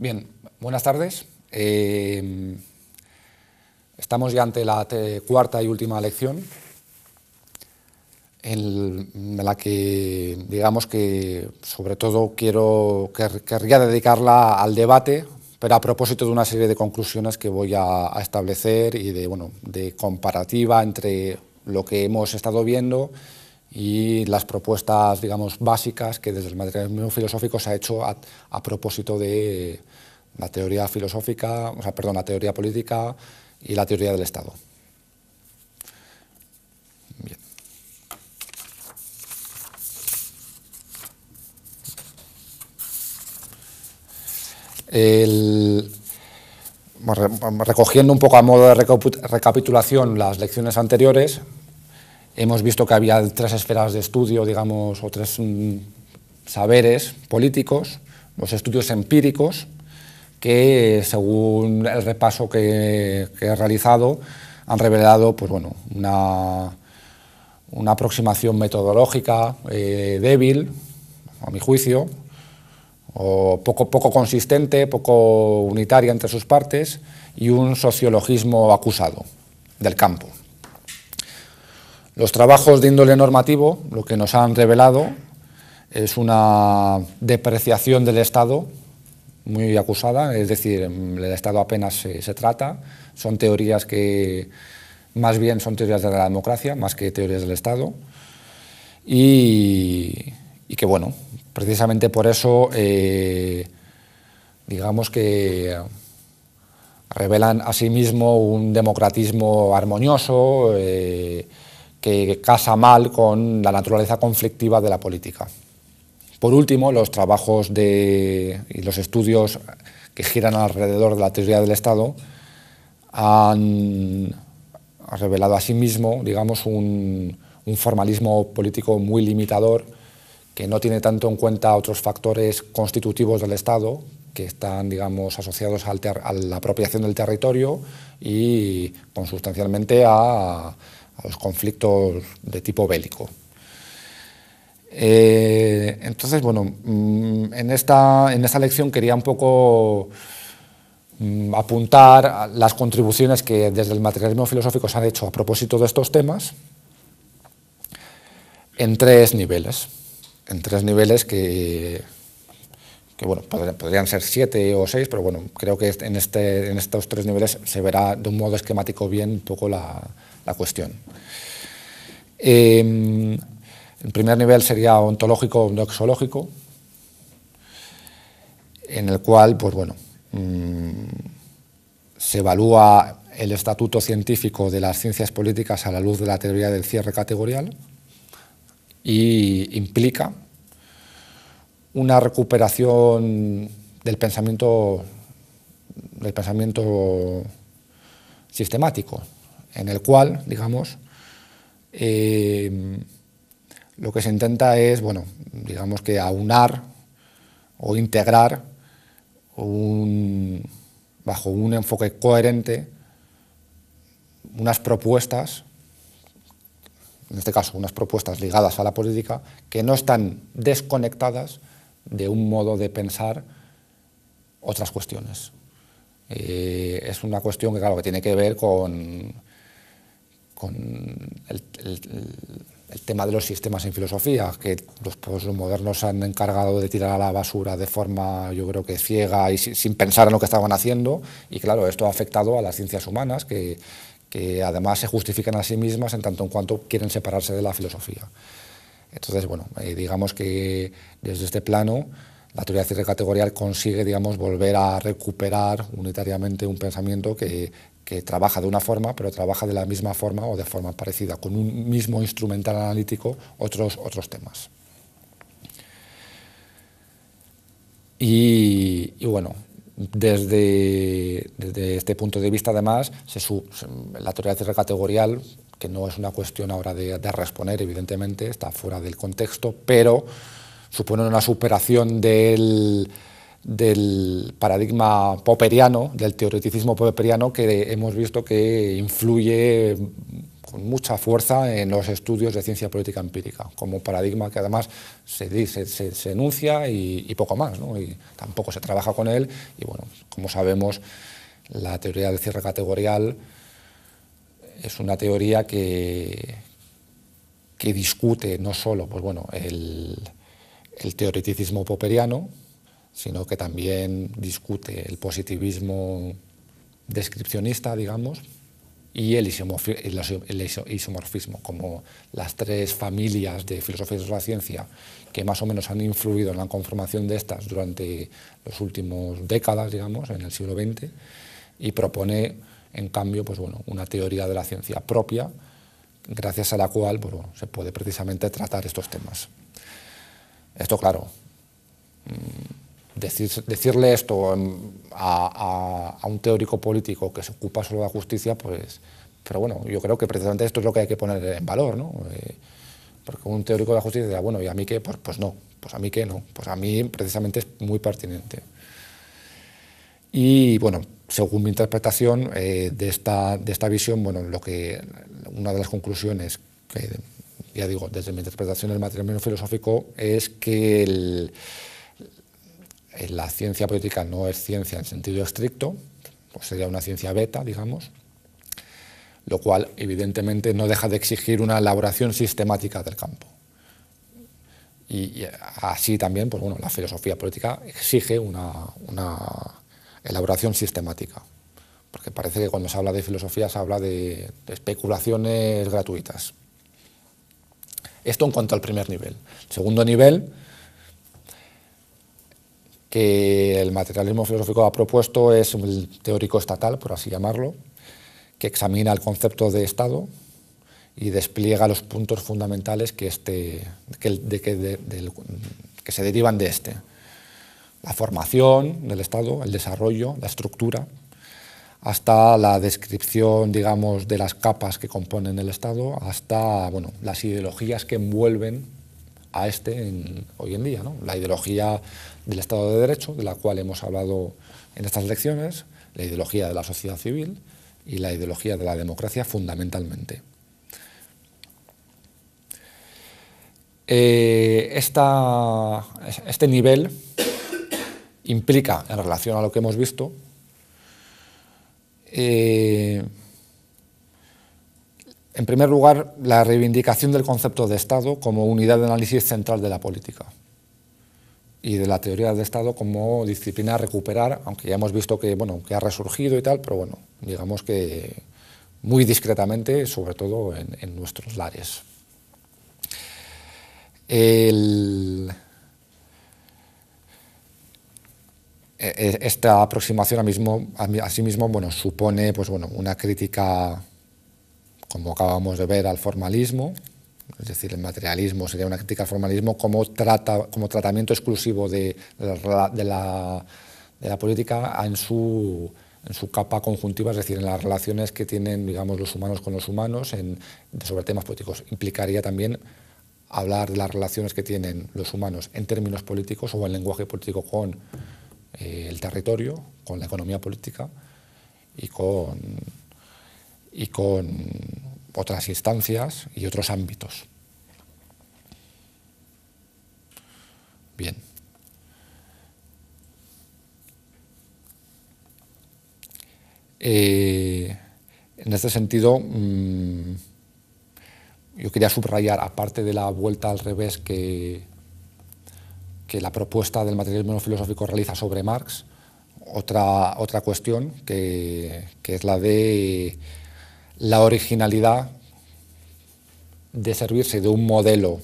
Bien, buenas tardes. Eh, estamos ya ante la cuarta y última lección, en la que, digamos que, sobre todo, quiero, querría dedicarla al debate, pero a propósito de una serie de conclusiones que voy a, a establecer y de, bueno, de comparativa entre lo que hemos estado viendo y las propuestas, digamos, básicas que desde el materialismo filosófico se ha hecho a, propósito de la teoría filosófica, o sea, perdón, la teoría política y la teoría del Estado. recogiendo un poco a modo de recapitulación las lecciones anteriores, Hemos visto que había tres esferas de estudio, digamos, o tres mm, saberes políticos, los estudios empíricos, que según el repaso que, he realizado han revelado pues bueno, una, aproximación metodológica eh, débil, a mi juicio, o poco consistente, poco unitaria entre sus partes, y un sociologismo acusado del campo. Los trabajos de índole normativo lo que nos han revelado es una depreciación del Estado muy acusada, es decir, mm, el Estado apenas se, trata, son teorías que más bien son teorías de la democracia, más que teorías del Estado, y, que bueno, precisamente por eso eh, digamos que revelan a sí mismo un democratismo armonioso, eh, que casa mal con la naturaleza conflictiva de la política. Por último, los trabajos de, y los estudios que giran alrededor de la teoría del Estado han revelado a sí mismo, digamos, un, formalismo político muy limitador que no tiene tanto en cuenta otros factores constitutivos del Estado, que están, digamos, asociados a la apropiación del territorio y consustancialmente a, a los conflictos de tipo bélico. Eh, entonces, bueno, mm, en esta, en esta lección quería un poco mm, apuntar las contribuciones que desde el materialismo filosófico se han hecho a propósito de estos temas en tres niveles. En tres niveles que, que bueno, podrían ser siete o seis, pero bueno, creo que en, este, en estos tres niveles se verá de un modo esquemático bien un poco la, la cuestión. Eh, el primer nivel sería ontológico o doxológico, en el cual, pues bueno, mm, se evalúa el estatuto científico de las ciencias políticas a la luz de la teoría del cierre categorial y implica una recuperación del pensamiento, del pensamiento sistemático, en el cual, digamos, eh, lo que se intenta es, bueno, digamos que aunar o integrar bajo un enfoque coherente unas propuestas, en este caso unas propuestas ligadas a la política, que no están desconectadas de un modo de pensar otras cuestiones. Eh, es una cuestión que, claro, que tiene que ver con con el, tema de los sistemas en filosofía, que los postmodernos se han encargado de tirar a la basura de forma, yo creo que ciega y sin pensar en lo que estaban haciendo. Y claro, esto ha afectado a las ciencias humanas, que, además se justifican a sí mismas en tanto en cuanto quieren separarse de la filosofía. Entonces, bueno, eh, digamos que desde este plano la teoría cierre categorial consigue, digamos, volver a recuperar unitariamente un pensamiento que, que trabaja de una forma, pero trabaja de la misma forma o de forma parecida, con un mismo instrumental analítico, otros, otros temas. Y, bueno, desde, este punto de vista, además, se teoría la teoría categorial, que no es una cuestión ahora de responder, evidentemente, está fuera del contexto, pero supone una superación del del paradigma popperiano, del teoreticismo popperiano que hemos visto que influye con mucha fuerza en los estudios de ciencia política empírica, como paradigma que además se, dice, se, enuncia y, poco más, y tampoco se trabaja con él, y bueno, como sabemos, la teoría del cierre categorial es una teoría que, que discute no solo pues bueno, el, el teoreticismo popperiano, sino que también discute el positivismo descripcionista, digamos, y el, isomorfismo, como las tres familias de filosofías de la ciencia que más o menos han influido en la conformación de estas durante los últimos décadas, digamos, en el siglo XX, y propone, en cambio, pues bueno, una teoría de la ciencia propia, gracias a la cual pues se puede precisamente tratar estos temas. Esto, claro, mm, decirle esto a, un teórico político que se ocupa solo de la justicia, pues... Pero bueno, yo creo que precisamente esto es lo que hay que poner en valor, ¿no? Eh, porque un teórico de la justicia dirá, bueno, ¿y a mí qué? Pues, pues, no, pues a mí qué no. Pues a mí precisamente es muy pertinente. Y bueno, según mi interpretación eh, de, esta, de esta visión, bueno, lo que, una de las conclusiones que, ya digo, desde mi interpretación del matrimonio filosófico es que el eh, la ciencia política no es ciencia en sentido estricto, pues sería una ciencia beta, digamos, lo cual evidentemente no deja de exigir una elaboración sistemática del campo. Y, así también, pues bueno, la filosofía política exige una, elaboración sistemática, porque parece que cuando se habla de filosofía se habla de, especulaciones gratuitas. Esto en cuanto al primer nivel. segundo nivel que el materialismo filosófico ha propuesto es el teórico estatal, por así llamarlo, que examina el concepto de Estado y despliega los puntos fundamentales que, este, de, que, se derivan de este. La formación del Estado, el desarrollo, la estructura, hasta la descripción, digamos, de las capas que componen el Estado, hasta bueno, las ideologías que envuelven a este hoy en día. La ideología del Estado de Derecho, de la cual hemos hablado en estas lecciones, la ideología de la sociedad civil y la ideología de la democracia fundamentalmente. Eh, este nivel implica, en relación a lo que hemos visto, eh, en primer lugar, la reivindicación del concepto de Estado como unidad de análisis central de la política y de la teoría del Estado como disciplina a recuperar, aunque ya hemos visto que, bueno, que ha resurgido y tal, pero bueno, digamos que muy discretamente, sobre todo en, nuestros lares. E, e, esta aproximación a, mismo, sí mismo bueno, supone pues, bueno, una crítica, como acabamos de ver, al formalismo, es decir, el materialismo sería una crítica al formalismo como, trata, como tratamiento exclusivo de, la, política en su, en su, capa conjuntiva, es decir, en las relaciones que tienen digamos, los humanos con los humanos sobre temas políticos. Implicaría también hablar de las relaciones que tienen los humanos en términos políticos o en lenguaje político con eh, el territorio, con la economía política y con, y con otras instancias y otros ámbitos. Bien. Eh, en este sentido, mm, yo quería subrayar, aparte de la vuelta al revés que, que la propuesta del materialismo filosófico realiza sobre Marx, otra, otra cuestión que es la de la originalidad de servirse de un modelo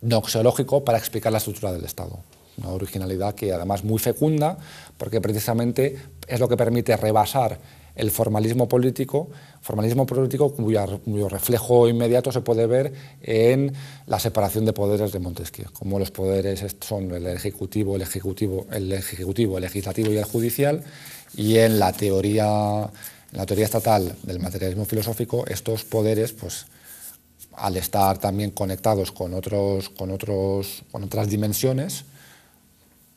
noxeológico para explicar la estructura del Estado. Una originalidad que además muy fecunda, porque precisamente es lo que permite rebasar el formalismo político, formalismo político cuyo, reflejo inmediato se puede ver en la separación de poderes de Montesquieu, como los poderes son el ejecutivo, el ejecutivo, el ejecutivo, el legislativo y el judicial, y en la teoría en la teoría estatal del materialismo filosófico, estos poderes, pues, al estar también conectados con, otros, con, otros, con otras dimensiones,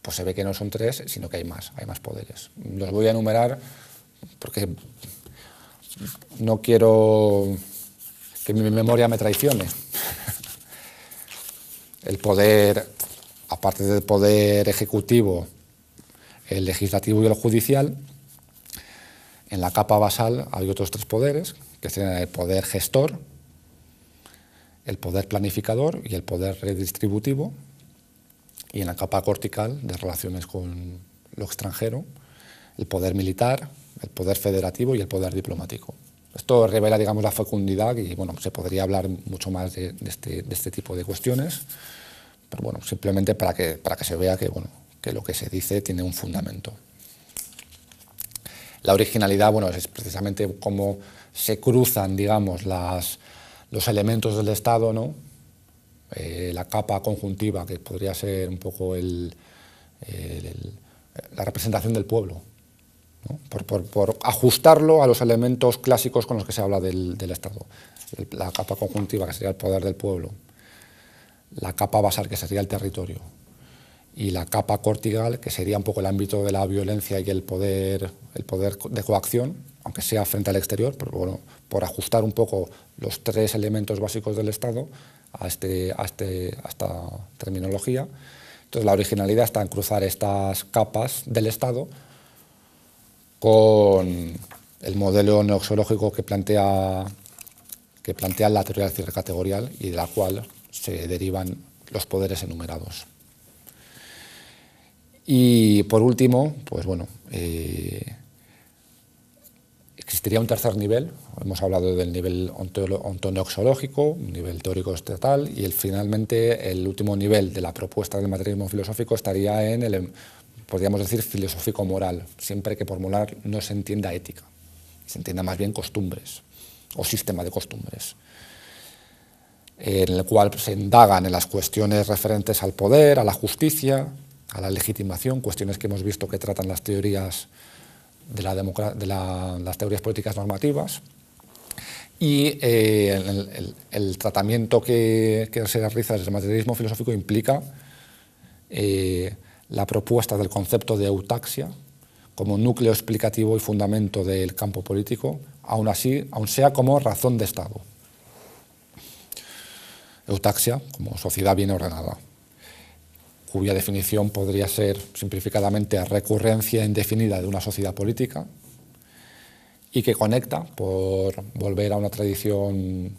pues se ve que no son tres, sino que hay más, hay más poderes. Los voy a enumerar porque no quiero que mi memoria me traicione. El poder, aparte del poder ejecutivo, el legislativo y el judicial, en la capa basal hay otros tres poderes, que son el poder gestor, el poder planificador y el poder redistributivo. Y en la capa cortical, de relaciones con lo extranjero, el poder militar, el poder federativo y el poder diplomático. Esto revela, digamos, la fecundidad y, bueno, se podría hablar mucho más de, este, de este, tipo de cuestiones, pero, bueno, simplemente para que, para que se vea que, bueno, que lo que se dice tiene un fundamento. La originalidad, bueno, es precisamente cómo se cruzan, digamos, las, los elementos del Estado, ¿no? Eh, la capa conjuntiva, que podría ser un poco el, la representación del pueblo, por, por, ajustarlo a los elementos clásicos con los que se habla del, del Estado. la capa conjuntiva, que sería el poder del pueblo, la capa basal, que sería el territorio, y la capa cortical, que sería un poco el ámbito de la violencia y el poder, el poder de coacción, aunque sea frente al exterior, pero bueno, por ajustar un poco los tres elementos básicos del Estado a, este, este esta terminología. Entonces la originalidad está en cruzar estas capas del Estado con el modelo neoxológico que plantea, que plantea la teoría categorial y de la cual se derivan los poderes enumerados. Y por último, pues bueno, eh, existiría un tercer nivel. Hemos hablado del nivel ontonoxológico, un nivel teórico estatal, y finalmente el último nivel de la propuesta del materialismo filosófico estaría en el, podríamos decir, filosófico-moral, siempre que por moral no se entienda ética, se entienda más bien costumbres o sistema de costumbres en el cual se indagan en las cuestiones referentes al poder, a la justicia, a la legitimación, cuestiones que hemos visto que tratan las teorías de, la de las teorías políticas normativas y eh, el, tratamiento que, se realiza desde el materialismo filosófico implica eh, la propuesta del concepto de eutaxia como núcleo explicativo y fundamento del campo político, aun así, aun sea como razón de Estado. Eutaxia como sociedad bien ordenada cuya definición podría ser simplificadamente recurrencia indefinida de una sociedad política y que conecta por volver a una tradición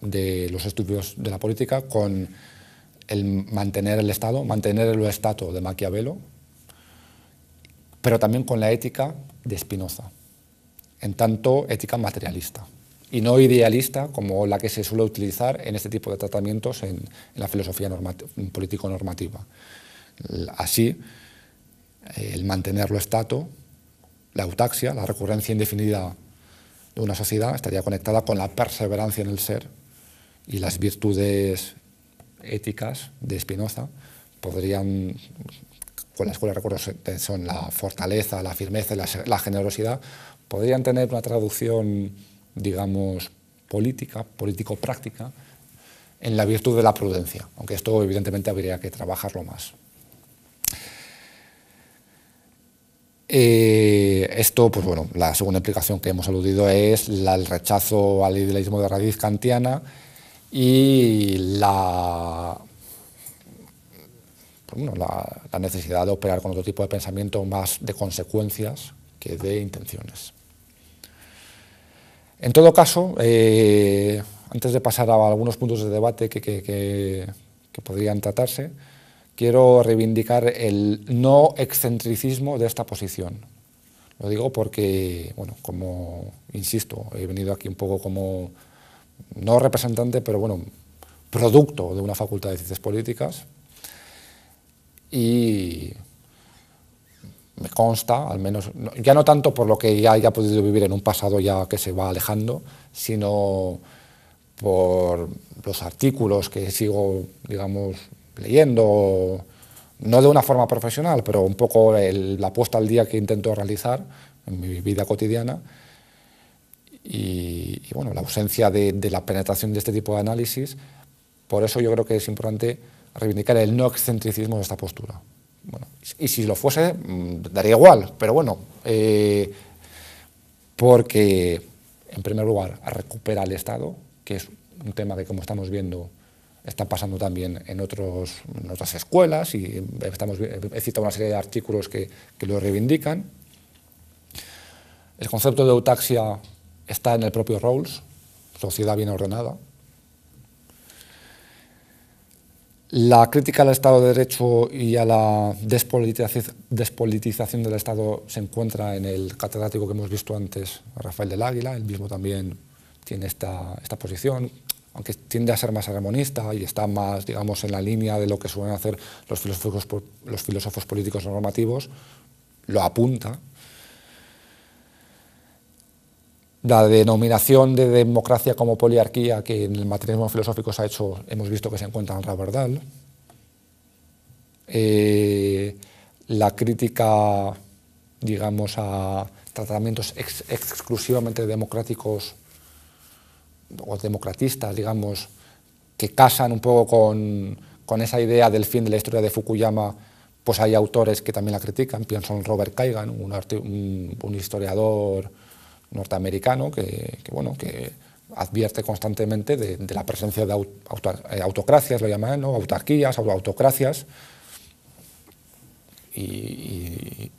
de los estudios de la política con el mantener el Estado, mantener el Estado de Maquiavelo, pero también con la ética de Spinoza, en tanto ética materialista y no idealista como la que se suele utilizar en este tipo de tratamientos en, la filosofía político-normativa. Así, el mantenerlo estato, la eutaxia, la recurrencia indefinida de una sociedad, estaría conectada con la perseverancia en el ser y las virtudes éticas de Spinoza podrían, con la escuela recuerdo son la fortaleza, la firmeza la generosidad, podrían tener una traducción digamos, política, político-práctica, en la virtud de la prudencia, aunque esto evidentemente habría que trabajarlo más. Eh, esto, pues bueno, la segunda implicación que hemos aludido es el rechazo al idealismo de raíz kantiana y pues la, la necesidad de operar con otro tipo de pensamiento más de consecuencias que de intenciones. En todo caso, eh, antes de pasar a algunos puntos de debate que, que podrían tratarse, quiero reivindicar el no excentricismo de esta posición. Lo digo porque, bueno, como insisto, he venido aquí un poco como no representante, pero bueno, producto de una facultad de ciencias políticas. Y me consta, al menos, ya no tanto por lo que ya haya podido vivir en un pasado ya que se va alejando, sino por los artículos que sigo, digamos, leyendo, no de una forma profesional, pero un poco la puesta al día que intento realizar en mi vida cotidiana. Y, bueno, la ausencia de, de la penetración de este tipo de análisis, por eso yo creo que es importante reivindicar el no excentricismo de esta postura y si lo fuese, mm, daría igual, pero bueno, eh, porque en primer lugar recupera el Estado, que es un tema que como estamos viendo está pasando también en, otros, otras escuelas y eh, estamos, he citado una serie de artículos que, que lo reivindican. El concepto de eutaxia está en el propio Rawls, sociedad bien ordenada, La crítica al Estado de Derecho y a la despolitización del Estado se encuentra en el catedrático que hemos visto antes, Rafael del Águila, él mismo también tiene esta, posición, aunque tiende a ser más armonista y está más, digamos, en la línea de lo que suelen hacer los filósofos políticos normativos, lo apunta la denominación de democracia como poliarquía que en el materialismo filosófico se ha hecho, hemos visto que se encuentra en Rabardal, eh, la crítica, digamos, a tratamientos exclusivamente democráticos o democratistas, digamos, que casan un poco con, esa idea del fin de la historia de Fukuyama, pues hay autores que también la critican, pienso en Robert Kagan, un historiador norteamericano que, bueno, que advierte constantemente de, la presencia de eh, autocracias, lo llaman, ¿no? autarquías, autocracias. Y,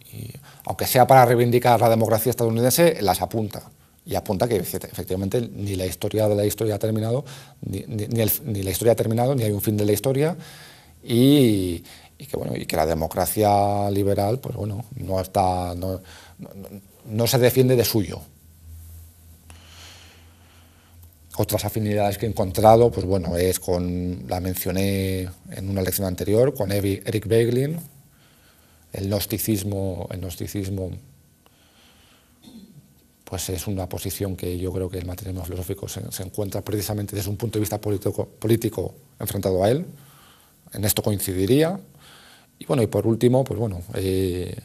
aunque sea para reivindicar la democracia estadounidense, las apunta. Y apunta que efectivamente ni la historia de la historia ha terminado, ni, la historia ha terminado, ni hay un fin de la historia. Y, que, bueno, y que la democracia liberal pues, bueno, no, está, no se defiende de suyo. Otras afinidades que he encontrado, pues bueno, es con, la mencioné en una lección anterior, con Eric Beglin, el gnosticismo, el gnosticismo pues es una posición que yo creo que el materialismo filosófico se, encuentra precisamente desde un punto de vista político, enfrentado a él. En esto coincidiría. Y bueno, y por último, pues bueno, eh,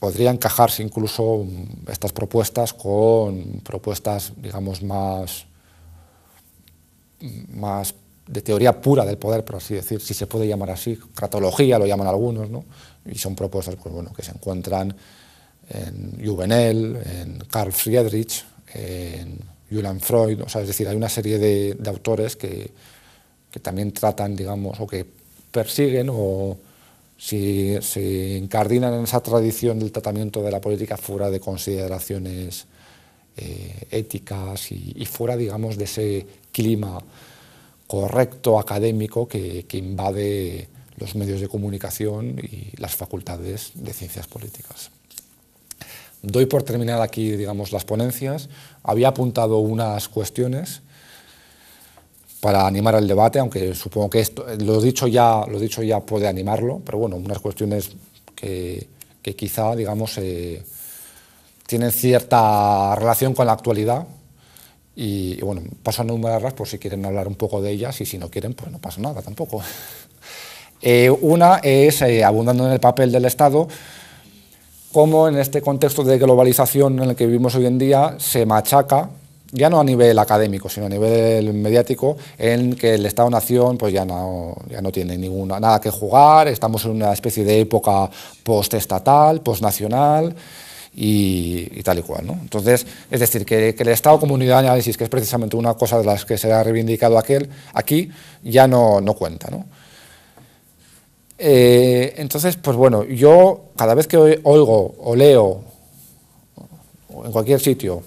podría encajarse incluso mm, estas propuestas con propuestas, digamos, más, mm, más de teoría pura del poder, por así decir, si se puede llamar así, cratología lo llaman algunos, ¿no? y son propuestas pues, bueno, que se encuentran en Juvenel, en Karl Friedrich, en Julian Freud, o sea, es decir, hay una serie de, autores que, que, también tratan, digamos, o que persiguen o si se encardinan en esa tradición del tratamiento de la política fuera de consideraciones eh, éticas y, fuera, de ese clima correcto académico que, invade los medios de comunicación y las facultades de ciencias políticas. Doy por terminar aquí, las ponencias. Había apuntado unas cuestiones para animar el debate, aunque supongo que esto, lo, dicho ya, lo dicho ya puede animarlo, pero bueno, unas cuestiones que, quizá, digamos, eh, tienen cierta relación con la actualidad. Y, bueno, paso a enumerarlas por si quieren hablar un poco de ellas y si no quieren, pues no pasa nada tampoco. Eh, una es, eh, abundando en el papel del Estado, cómo en este contexto de globalización en el que vivimos hoy en día se machaca ya no a nivel académico, sino a nivel mediático, en que el Estado-Nación pues ya no, ya no tiene ninguna, nada que jugar, estamos en una especie de época postestatal, postnacional y, y tal y cual. ¿no? Entonces, es decir, que, el Estado comunidad de análisis, que es precisamente una cosa de las que se ha reivindicado aquel, aquí, ya no, cuenta. ¿no? Eh, entonces, pues bueno, yo cada vez que oigo o leo en cualquier sitio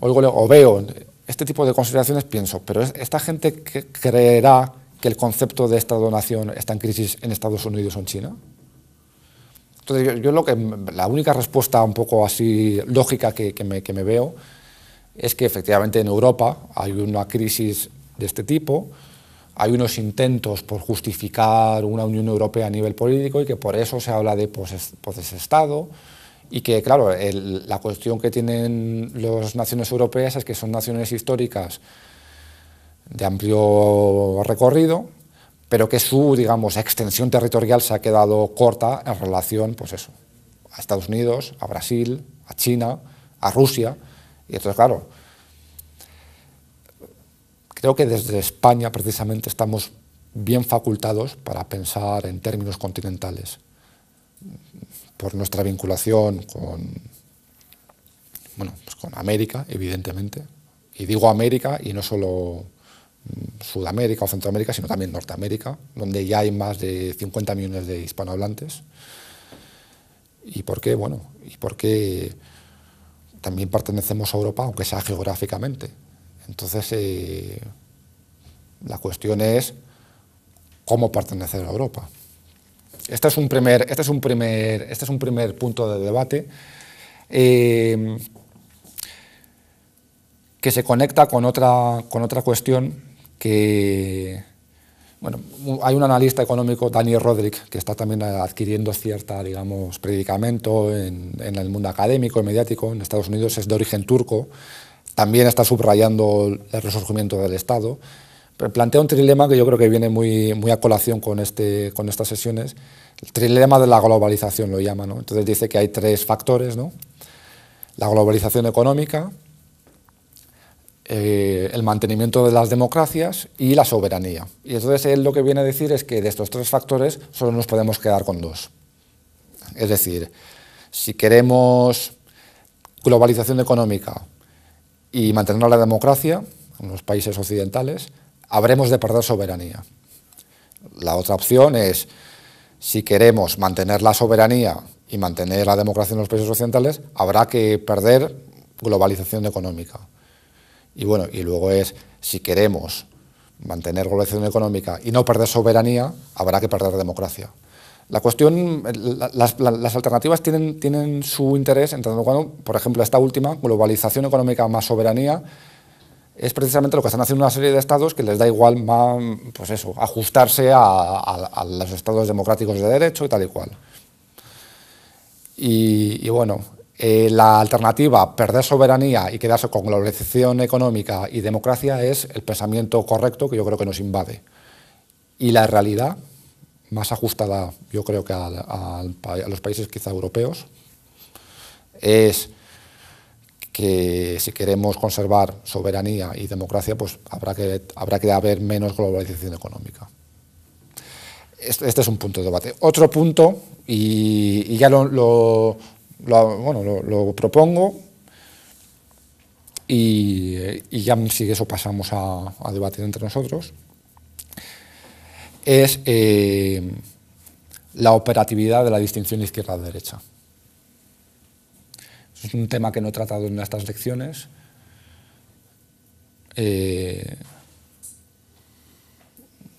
oigo o veo este tipo de consideraciones, pienso, pero esta gente creerá que el concepto de esta donación está en crisis en Estados Unidos o en China. Entonces, yo, lo que, la única respuesta un poco así lógica que, me, veo es que efectivamente en Europa hay una crisis de este tipo, hay unos intentos por justificar una Unión Europea a nivel político y que por eso se habla de pos-estado, pues, y que, claro, la cuestión que tienen las naciones europeas es que son naciones históricas de amplio recorrido, pero que su, digamos, extensión territorial se ha quedado corta en relación, pues eso, a Estados Unidos, a Brasil, a China, a Rusia, y entonces, claro, creo que desde España precisamente estamos bien facultados para pensar en términos continentales por nuestra vinculación con, pues con América, evidentemente. Y digo América y no solo mm, Sudamérica o Centroamérica, sino también Norteamérica, donde ya hay más de 50 millones de hispanohablantes. ¿Y por qué? Bueno, y qué también pertenecemos a Europa, aunque sea geográficamente. Entonces, eh, la cuestión es cómo pertenecer a Europa. Este es un primer, este es un primer, este es un primer punto de debate eh, que se conecta con otra, con otra cuestión que, bueno, hay un analista económico, Daniel Roderick, que está también adquiriendo cierta, digamos, predicamento en, en, el mundo académico y mediático en Estados Unidos, es de origen turco, también está subrayando el resurgimiento del Estado plantea un trilema que yo creo que viene muy, a colación este, con, estas sesiones. El trilema de la globalización lo llama. Entonces dice que hay tres factores. La globalización económica, eh, el mantenimiento de las democracias y la soberanía. Y entonces él lo que viene a decir es que de estos tres factores solo nos podemos quedar con dos. Es decir, si queremos globalización económica y mantener la democracia en los países occidentales, habremos de perder soberanía. La otra opción es, si queremos mantener la soberanía y mantener la democracia en los países occidentales, habrá que perder globalización económica. Y bueno, y luego es, si queremos mantener globalización económica y no perder soberanía, habrá que perder democracia. La cuestión, las, alternativas tienen, tienen, su interés, en cuando, por ejemplo, esta última, globalización económica más soberanía, es precisamente lo que están haciendo una serie de estados que les da igual más, pues eso, ajustarse a, los estados democráticos de derecho y tal y cual. Y, bueno, eh, la alternativa, perder soberanía y quedarse con globalización económica y democracia, es el pensamiento correcto que yo creo que nos invade. Y la realidad, más ajustada yo creo que a los países quizá europeos, es que si queremos conservar soberanía y democracia, pues habrá que, habrá que haber menos globalización económica. Este, este es un punto de debate. Otro punto, y, ya lo, propongo, y, ya si eso pasamos a, debatir entre nosotros, es eh, la operatividad de la distinción izquierda-derecha. Es un tema que no he tratado en estas lecciones. Eh,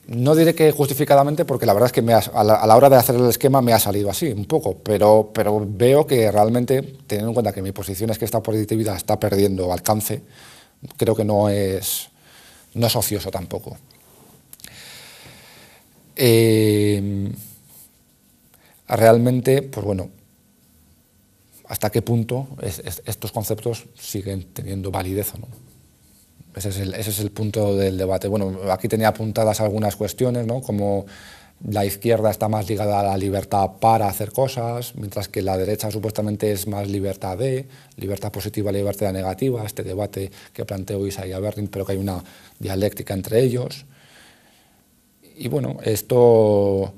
no diré que justificadamente, porque la verdad es que a, la, hora de hacer el esquema me ha salido así un poco, pero, pero veo que realmente, teniendo en cuenta que mi posición es que esta positividad está perdiendo alcance, creo que no es, no es ocioso tampoco. Eh, realmente, pues bueno, hasta qué punto estos conceptos siguen teniendo validez o no. Ese es, el, punto del debate. Bueno, aquí tenía apuntadas algunas cuestiones, como la izquierda está más ligada a la libertad para hacer cosas, mientras que la derecha supuestamente es más libertad de, libertad positiva, libertad negativa, este debate que planteó Isaiah Berlin, pero que hay una dialéctica entre ellos. Y bueno, esto,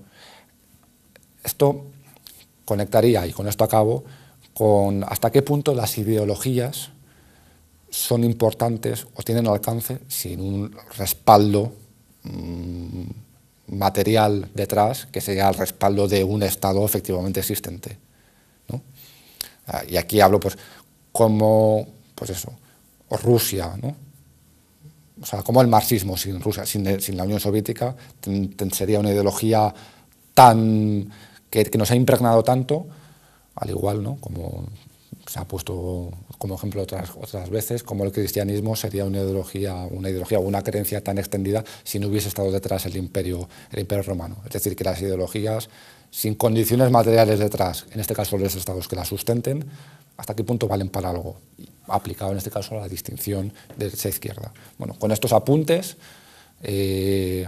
esto conectaría, y con esto acabo, con hasta qué punto las ideologías son importantes o tienen alcance sin un respaldo mm, material detrás, que sería el respaldo de un Estado efectivamente existente. Ah, y aquí hablo, pues, como, pues eso, Rusia, ¿no? O sea, como el marxismo sin Rusia, sin, la Unión Soviética, sería una ideología tan, que nos ha impregnado tanto al igual, ¿no? como se ha puesto como ejemplo otras, otras veces, como el cristianismo sería una ideología, una ideología o una creencia tan extendida si no hubiese estado detrás el imperio, el imperio romano. Es decir, que las ideologías sin condiciones materiales detrás, en este caso los estados que las sustenten, hasta qué punto valen para algo, aplicado en este caso a la distinción de derecha izquierda. Bueno, con estos apuntes eh,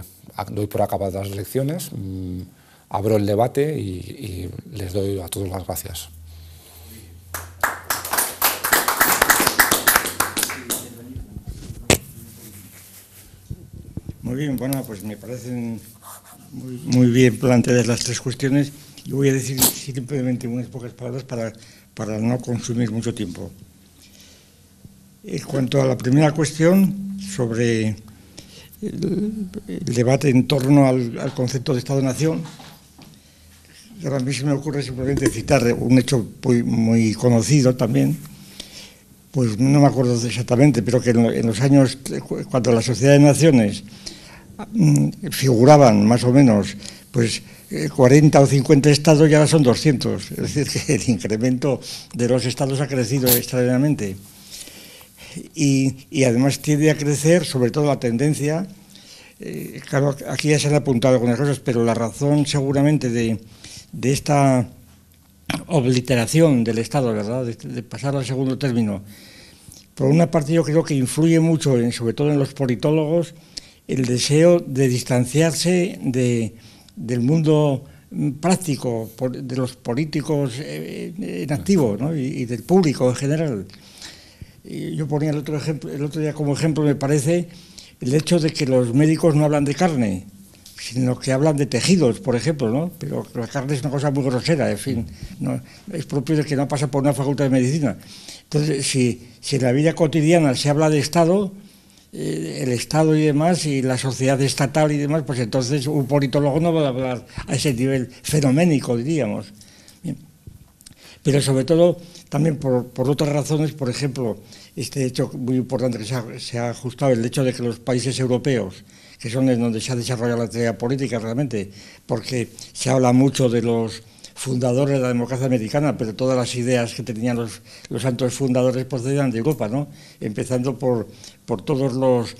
doy por acabadas las lecciones. Mm, abro el debate y, les doy a todos las gracias. Muy bien, bueno, pues me parecen muy, bien planteadas las tres cuestiones. Yo voy a decir simplemente unas pocas palabras para, no consumir mucho tiempo. En cuanto a la primera cuestión, sobre el, debate en torno al, al concepto de Estado-Nación, a mí se me ocurre simplemente citar un hecho muy, conocido también, pues no me acuerdo exactamente, pero que en los años, cuando la Sociedad de Naciones mm, figuraban más o menos, pues 40 eh, o 50 estados ya son 200. Es decir, que el incremento de los estados ha crecido extraordinariamente. Y, además tiende a crecer, sobre todo la tendencia, eh, claro, aquí ya se han apuntado algunas cosas, pero la razón seguramente de, de esta obliteración del Estado, ¿verdad? De, pasar al segundo término. Por una parte, yo creo que influye mucho, sobre todo en los politólogos, el deseo de distanciarse de, del mundo mm, práctico, de los políticos eh, eh, en activo y, del público en general. yo ponía el otro, ejemplo, el otro día como ejemplo, me parece, el hecho de que los médicos no hablan de carne sino que hablan de tejidos, por ejemplo, ¿no? Pero la carne es una cosa muy grosera, en fin, ¿no? es propio de que no pasa por una facultad de medicina. Entonces, si, en la vida cotidiana se habla de Estado, eh, el Estado y demás, y la sociedad estatal y demás, pues entonces un politólogo no va a hablar a ese nivel fenoménico, diríamos pero sobre todo también por, otras razones, por ejemplo, este hecho muy importante que se ha, ajustado, el hecho de que los países europeos, que son en donde se ha desarrollado la teoría política realmente, porque se habla mucho de los fundadores de la democracia americana, pero todas las ideas que tenían los, los santos fundadores procedían pues, de Europa, ¿no? Empezando por, por todos los,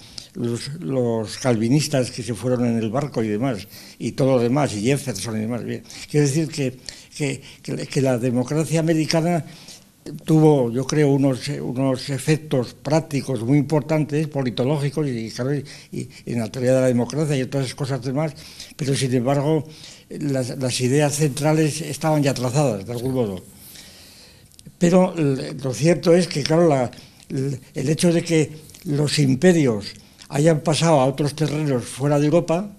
los, calvinistas que se fueron en el barco y demás, y todo lo demás, y Jefferson y demás. Bien. Quiero decir que que, que, la democracia americana tuvo, yo creo, unos, unos efectos prácticos muy importantes, politológicos y, en la teoría de la democracia y otras cosas demás, pero sin embargo las, ideas centrales estaban ya trazadas, de algún modo. Pero lo cierto es que, claro, el hecho de que los imperios hayan pasado a otros terrenos fuera de Europa,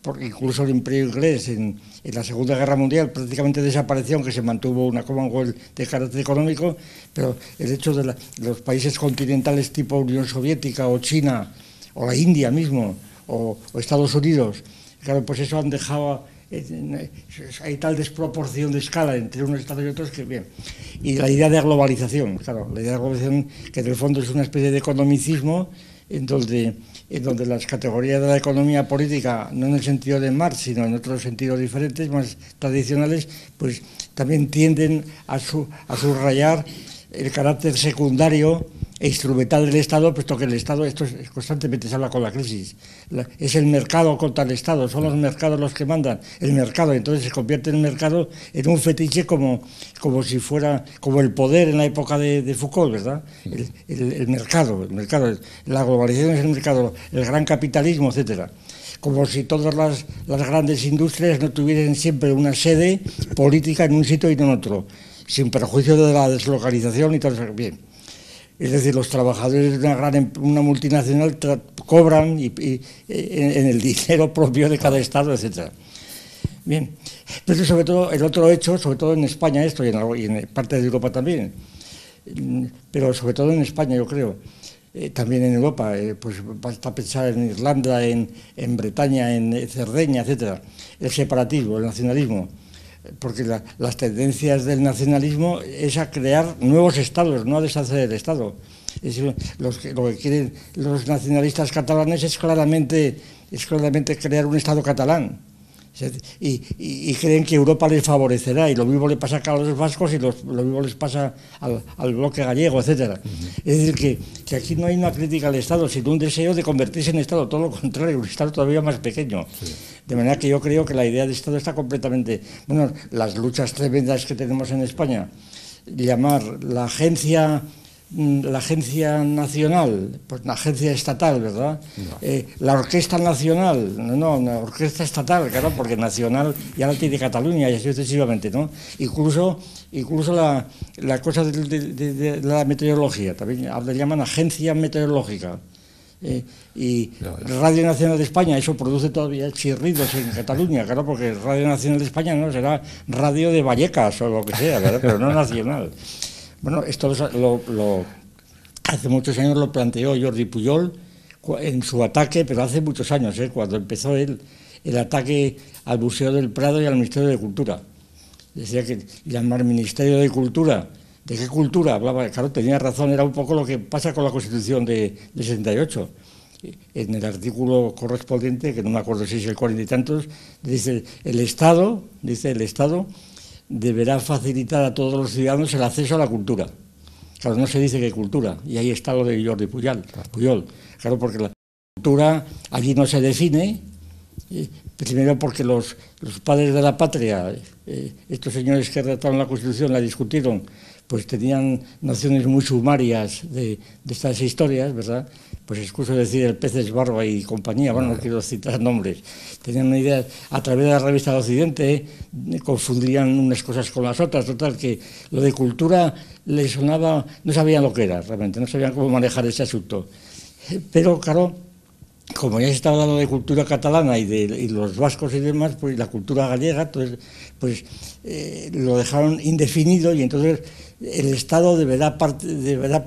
porque incluso el imperio inglés en, en la Segunda Guerra Mundial prácticamente desapareció, aunque se mantuvo una Commonwealth de carácter económico, pero el hecho de los países continentales tipo Unión Soviética o China o la India mismo o, Estados Unidos, claro, pues eso han dejado... Eh, eh, hay tal desproporción de escala entre unos estados y otros que bien. Y la idea de globalización, claro, la idea de globalización que en el fondo es una especie de economicismo en donde en donde las categorías de la economía política, no en el sentido de Marx, sino en otros sentidos diferentes, más tradicionales, pues también tienden a, a subrayar el carácter secundario instrumental del Estado, puesto que el Estado, esto es, constantemente se habla con la crisis, es el mercado contra el Estado, son los mercados los que mandan, el mercado, entonces se convierte el mercado en un fetiche como, como si fuera, como el poder en la época de, Foucault, ¿verdad? El, mercado, el mercado, la globalización es el mercado, el gran capitalismo, etcétera como si todas las, las grandes industrias no tuvieran siempre una sede política en un sitio y no en otro, sin perjuicio de la deslocalización y todo eso. Bien. Es decir, los trabajadores de una, gran, em, una multinacional cobran y, eh, en, el dinero propio de cada Estado, etc. Bien, pero sobre todo el otro hecho, sobre todo en España esto y en, parte de Europa también, mm, pero sobre todo en España yo creo, eh, también en Europa, eh, pues basta pensar en Irlanda, en, en Bretaña, en Cerdeña, etc. El separatismo, el nacionalismo porque las tendencias del nacionalismo es a crear nuevos estados, no a deshacer el Estado. Es lo que quieren los nacionalistas catalanes es claramente, es claramente crear un Estado catalán. Y, creen que Europa les favorecerá y lo mismo le pasa a los vascos y lo mismo les pasa al, bloque gallego, etcétera. Es decir, que, aquí no hay una crítica al Estado, sino un deseo de convertirse en Estado, todo lo contrario, un Estado todavía más pequeño. De manera que yo creo que la idea de Estado está completamente... Bueno, las luchas tremendas que tenemos en España, llamar la agencia mm, la agencia nacional, pues una agencia estatal, ¿verdad? Eh, la orquesta nacional, no, no, una orquesta estatal, claro, porque nacional ya la tiene Cataluña y así sucesivamente, ¿no? Incluso, incluso la, cosa de, la meteorología, también le llaman agencia meteorológica. Eh, y Radio Nacional de España, eso produce todavía chirridos en Cataluña, claro, porque Radio Nacional de España no será radio de Vallecas o lo que sea, ¿verdad? pero no nacional. Bueno, esto lo, hace muchos años lo planteó Jordi Puyol en su ataque, pero hace muchos años, ¿eh? cuando empezó el, el ataque al Museo del Prado y al Ministerio de Cultura. Decía que llamar Ministerio de Cultura ¿De qué cultura hablaba? Claro, tenía razón, era un poco lo que pasa con la Constitución de, 68. En el artículo correspondiente, que no me acuerdo si es el cuarenta y tantos, dice el Estado, dice el Estado deberá facilitar a todos los ciudadanos el acceso a la cultura. Claro, no se dice qué cultura, y ahí está lo de Jordi Puyol. Puyol. Claro, porque la cultura allí no se define, eh, primero porque los, padres de la patria, eh, estos señores que redactaron la Constitución, la discutieron, pues tenían nociones muy sumarias de, estas historias, ¿verdad? Pues excuso decir el peces barba y compañía, bueno, no ah. quiero citar nombres. Tenían una idea, a través de la revista de Occidente confundían unas cosas con las otras, total, que lo de cultura les sonaba, no sabían lo que era realmente, no sabían cómo manejar ese asunto. Pero, claro, como ya se estaba hablando de cultura catalana y de los vascos y demás, pues la cultura gallega, pues eh, lo dejaron indefinido y entonces el Estado deberá,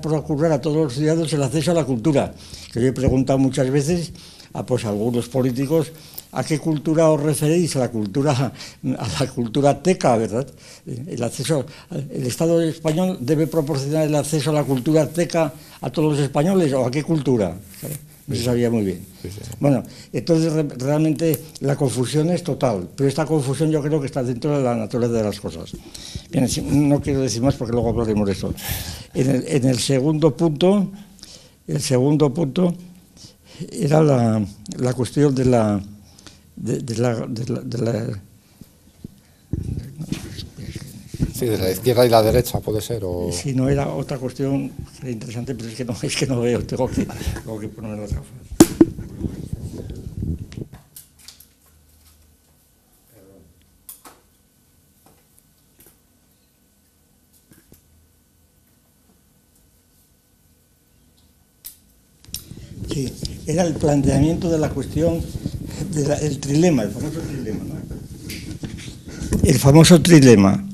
procurar a todos los ciudadanos el acceso a la cultura, que yo he preguntado muchas veces a, pues, algunos políticos a qué cultura os referéis, a la cultura, a la cultura teca, ¿verdad? El, acceso, el Estado español debe proporcionar el acceso a la cultura teca a todos los españoles o a qué cultura se sabía muy bien. Bueno, entonces realmente la confusión es total, pero esta confusión yo creo que está dentro de la naturaleza de las cosas. Bien, no quiero decir más porque luego hablaremos de eso. En el, segundo punto, el segundo punto era la, cuestión de la Sí, de la izquierda y la derecha puede ser. O... Si no era otra cuestión interesante, pero es que no, es que no veo, tengo que, tengo que poner las Sí, era el planteamiento de la cuestión, del trilema, el famoso trilema. El famoso trilema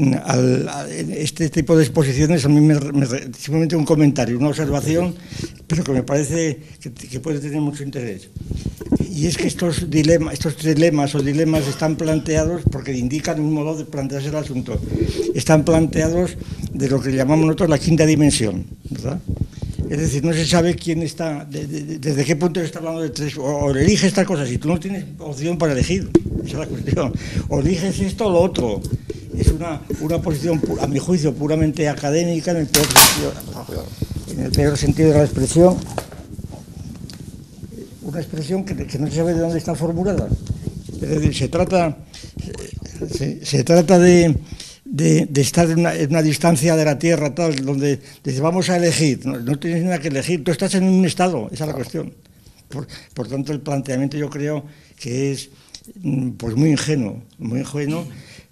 a este tipo de exposiciones a mí me, simplemente un comentario, una observación, pero que me parece que, puede tener mucho interés. Y es que estos dilemas, estos dilemas o dilemas están planteados porque indican un modo de plantearse el asunto. Están planteados de lo que llamamos nosotros la quinta dimensión, ¿verdad? Es decir, no se sabe quién está, desde qué punto se está hablando de tres, o, elige estas cosas, si tú no tienes opción para elegir, esa es la cuestión, o eliges esto o lo otro, es una, posición, a mi juicio, puramente académica en el peor sentido, de la expresión. Una expresión que, no se sabe de dónde está formulada. Es decir, se trata, se, trata de, estar en una, distancia de la tierra, tal, donde vamos a elegir, no, tienes nada que elegir, tú estás en un estado, esa es la cuestión. Por, tanto, el planteamiento yo creo que es mm, pues muy ingenuo, muy ingenuo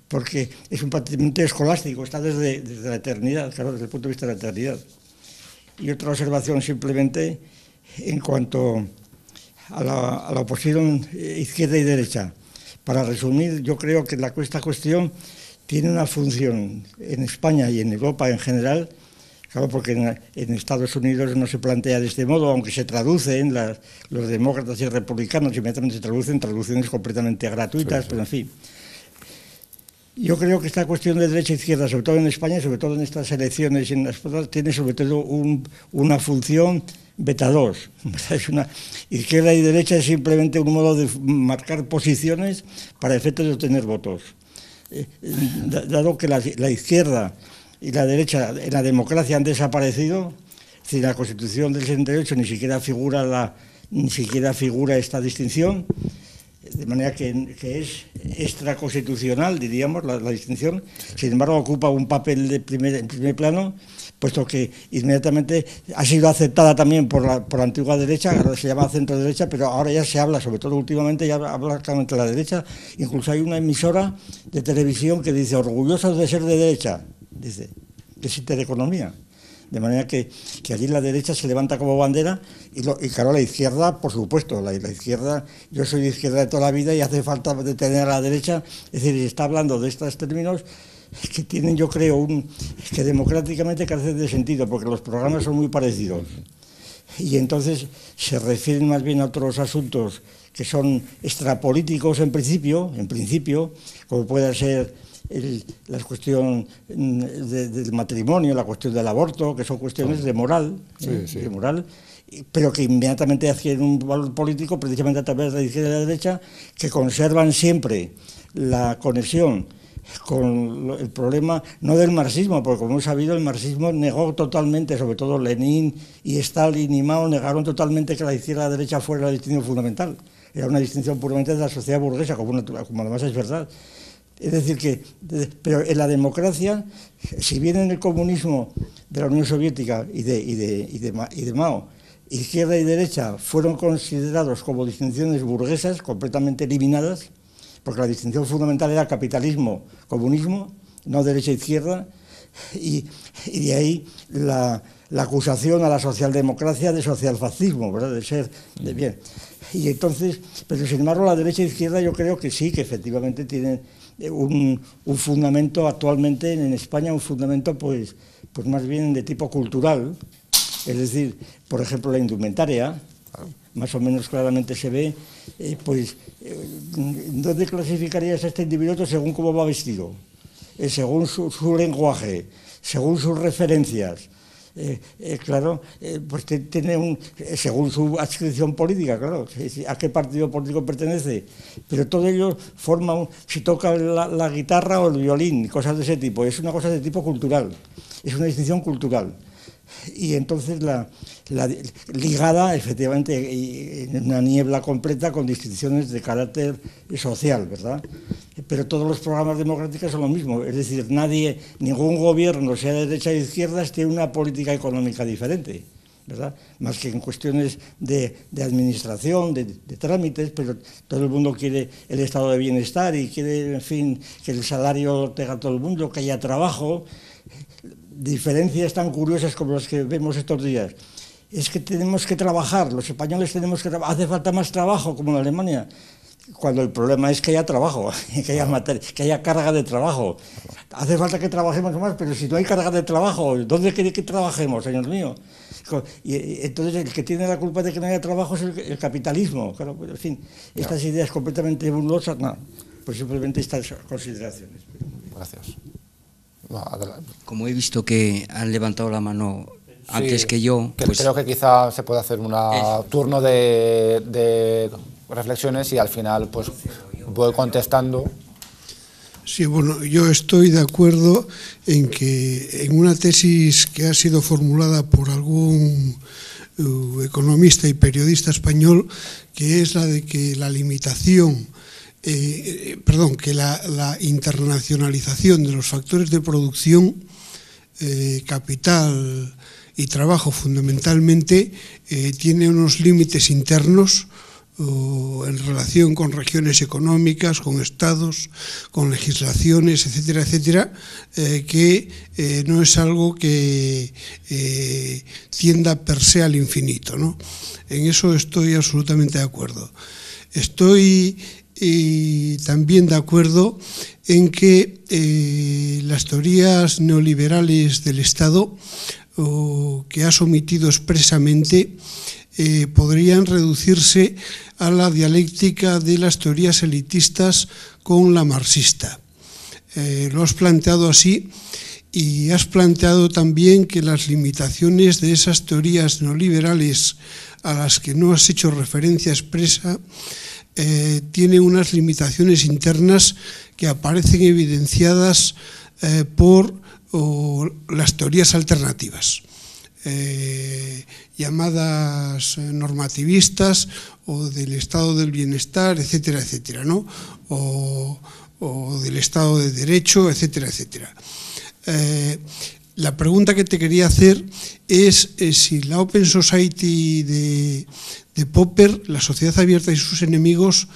porque es un patrimonio escolástico, está desde, la eternidad, claro, desde el punto de vista de la eternidad. Y otra observación simplemente en cuanto a la, oposición eh, izquierda y derecha. Para resumir, yo creo que la, esta cuestión tiene una función en España y en Europa en general, claro, porque en, Estados Unidos no se plantea de este modo, aunque se traducen los demócratas y republicanos, inmediatamente se traducen, traducciones completamente gratuitas, pero en fin. Yo creo que esta cuestión de derecha e izquierda, sobre todo en España, sobre todo en estas elecciones y en las otras, tiene sobre todo una función vetador. Es izquierda y derecha es simplemente un modo de marcar posiciones para efectos de obtener votos. Eh, eh, dado que la, izquierda y la derecha en la democracia han desaparecido, si la Constitución del 68 ni siquiera figura la, ni siquiera figura esta distinción, de manera que, que es extraconstitucional, diríamos, la, distinción, sin embargo ocupa un papel de primer, en primer plano, puesto que inmediatamente ha sido aceptada también por la, por antigua derecha, ahora se llama centro derecha, pero ahora ya se habla, sobre todo últimamente, ya habla claramente la derecha, incluso hay una emisora de televisión que dice, orgullosos de ser de derecha, dice, que de economía. De manera que, allí la derecha se levanta como bandera y, claro, la izquierda, por supuesto, la, izquierda, yo soy de izquierda de toda la vida y hace falta detener a la derecha, es decir, está hablando de estos términos que tienen, yo creo, un, que democráticamente carecen de sentido, porque los programas son muy parecidos. Y entonces se refieren más bien a otros asuntos que son extrapolíticos en principio, en principio, como puede ser la cuestión mm, del matrimonio, la cuestión del aborto, que son cuestiones de moral, ¿eh? de moral pero que inmediatamente adquieren un valor político precisamente a través de la izquierda y la derecha, que conservan siempre la conexión con el problema, no del marxismo, porque como hemos sabido, el marxismo negó totalmente, sobre todo Lenin y Stalin y Mao, negaron totalmente que la izquierda y la derecha fuera la distinción fundamental. Era una distinción puramente de la sociedad burguesa, como, como además es verdad. Es decir, que, pero en la democracia, si bien en el comunismo de la Unión Soviética y de, Mao, izquierda y derecha fueron considerados como distinciones burguesas, completamente eliminadas, porque la distinción fundamental era capitalismo-comunismo, no derecha-izquierda, e y, de ahí la, acusación a la socialdemocracia de socialfascismo, ¿verdad? De ser, de mm. bien. Y entonces, pero sin embargo, la derecha e izquierda yo creo que sí, que efectivamente tienen Eh, un, un fundamento actualmente en España, un fundamento pues, pues más bien de tipo cultural, es decir, por ejemplo la indumentaria, más o menos claramente se ve, eh, pues, eh, ¿dónde clasificarías a este individuo según cómo va vestido? Eh, según su, su lenguaje, según sus referencias, Eh, eh, claro, eh, pues tiene un, según su adscripción política, claro, a qué partido político pertenece, pero todo ello forma, un, si toca la, guitarra o el violín, cosas de ese tipo, es una cosa de tipo cultural, es una distinción cultural. Y entonces la ligada efectivamente en una niebla completa con distinciones de carácter social, ¿verdad? pero todos los programas democráticos son lo mismo. Es decir, nadie, ningún gobierno, sea de derecha o de izquierda, tiene una política económica diferente. ¿verdad? Más que en cuestiones de, administración, de, de, trámites, pero todo el mundo quiere el estado de bienestar y quiere, en fin, que el salario tenga todo el mundo, que haya trabajo. Diferencias tan curiosas como las que vemos estos días. Es que tenemos que trabajar, los españoles tenemos que trabajar, hace falta más trabajo como en Alemania cuando el problema es que haya trabajo, que haya, materia, que haya carga de trabajo. Hace falta que trabajemos más, pero si no hay carga de trabajo, ¿dónde quiere que trabajemos, señor mío? Y, eh, entonces el que tiene la culpa de que no haya trabajo es el, capitalismo. Pues, en fin, estas ideas completamente burlosas, no, pues simplemente estas consideraciones. Gracias. Como he visto que han levantado la mano antes que yo... Pues creo que quizá se puede hacer un turno de reflexiones y al final pues voy contestando. Sí, bueno, yo estoy de acuerdo en que en una tesis que ha sido formulada por algún uh, economista y periodista español, que es la de que la limitación eh, eh, perdón, que la, internacionalización de los factores de producción, eh, capital y trabajo fundamentalmente, tiene unos límites internos en relación con regiones económicas, con estados, con legislaciones, etcétera, etcétera, eh, que eh, no es algo que eh, tienda per se al infinito. En eso estoy absolutamente de acuerdo. Estoy también de acuerdo en que las teorías neoliberales del Estado que ha sometido expresamente podrían reducirse a la dialéctica de las teorías elitistas con la marxista. Eh, lo has planteado así y has planteado también que las limitaciones de esas teorías neoliberales a las que no has hecho referencia expresa eh, tienen unas limitaciones internas que aparecen evidenciadas eh, por las teorías alternativas. Eh, llamadas eh, normativistas o del estado del bienestar, etcétera, etcétera, ¿no? O, del estado de derecho, etcétera, etcétera. Eh, la pregunta que te quería hacer es si la Open Society de, de Popper, la sociedad abierta y sus enemigos,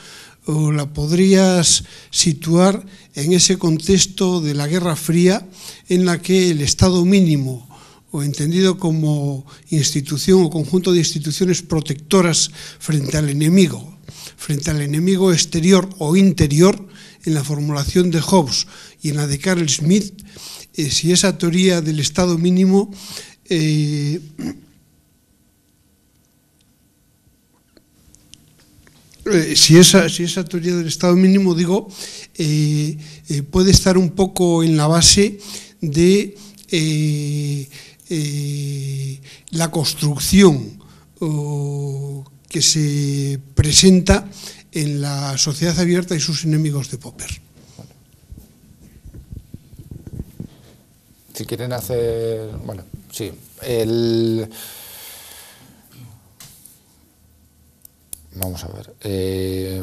o la podrías situar en ese contexto de la Guerra Fría en la que el Estado mínimo o entendido como institución o conjunto de instituciones protectoras frente al enemigo, frente al enemigo exterior o interior en la formulación de Hobbes y en la de Carl Smith, eh, si esa teoría del Estado mínimo eh, eh, si, esa, si esa teoría del Estado mínimo, digo, puede estar un poco en la base de eh, la construcción que se presenta en la sociedad abierta y sus enemigos de Popper. Si quieren hacer... Bueno, sí. El... Vamos a ver. Eh,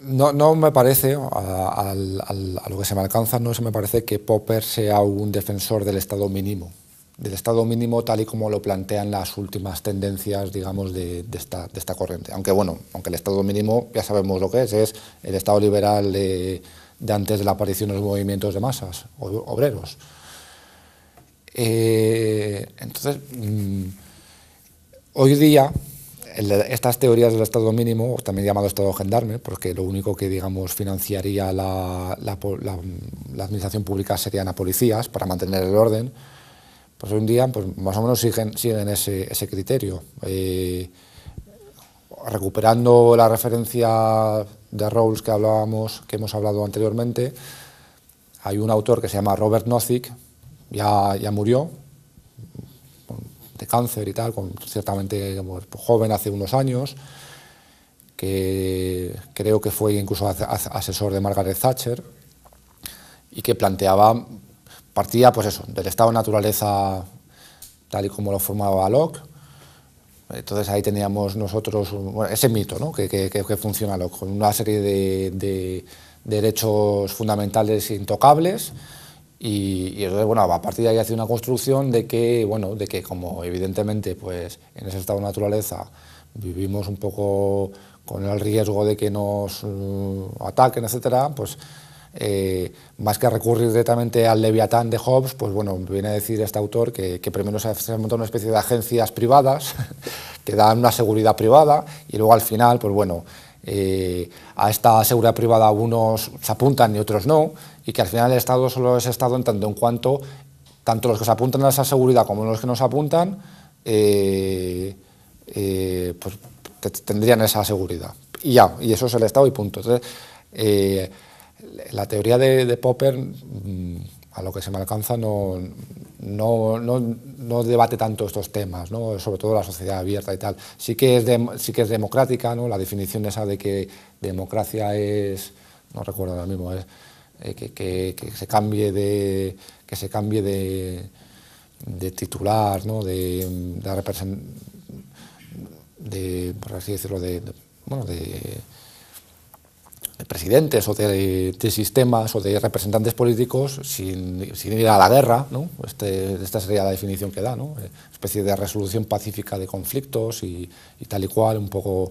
no, me parece, a, lo que se me alcanza, no se me parece que Popper sea un defensor del Estado mínimo, del Estado mínimo tal y como lo plantean las últimas tendencias, digamos, de, esta, corriente. Aunque bueno, aunque el Estado mínimo ya sabemos lo que es, es el Estado liberal de, antes de la aparición de los movimientos de masas, obreros. Eh, entonces, mm, hoy día estas teorías del Estado mínimo, también llamado Estado gendarme, porque lo único que digamos financiaría la, administración pública serían a policías para mantener el orden, pues hoy en día pues, más o menos siguen, ese, criterio. Eh, recuperando la referencia de Rawls que hablábamos, que hemos hablado anteriormente, hay un autor que se llama Robert Nozick, ya, ya murió, cáncer y tal, con, ciertamente joven hace unos años, que creo que fue incluso asesor de Margaret Thatcher y que planteaba, partía pues eso, del estado de naturaleza tal y como lo formaba Locke. Entonces ahí teníamos nosotros ese mito ¿no? que, funciona Locke, con una serie de, de derechos fundamentales intocables y, entonces, bueno, a partir de ahí hace una construcción de que, bueno, de que como evidentemente pues, en ese estado de naturaleza vivimos un poco con el riesgo de que nos mm, ataquen, etc., pues eh, más que recurrir directamente al leviatán de Hobbes, pues bueno, viene a decir este autor que, primero se montado una especie de agencias privadas que dan una seguridad privada y luego al final, pues bueno, eh, a esta seguridad privada unos se apuntan y otros no, y que al final el Estado solo es Estado en tanto en cuanto tanto los que se apuntan a esa seguridad como los que no se apuntan eh, eh, pues, tendrían esa seguridad. Y ya, y eso es el Estado y punto. Entonces, eh, la teoría de, Popper, mm, a lo que se me alcanza, no, no, debate tanto estos temas, sobre todo la sociedad abierta y tal. Sí que es, sí que es democrática, ¿no? la definición esa de que democracia es, no recuerdo ahora mismo, es eh, que, se cambie de, que se cambie de, titular, ¿no? de, de, por así decirlo, de, presidentes o de, sistemas o de representantes políticos sin, ir a la guerra, ¿no? Este, esta sería la definición que da, ¿no? Eh, especie de resolución pacífica de conflictos y, tal y cual, un poco...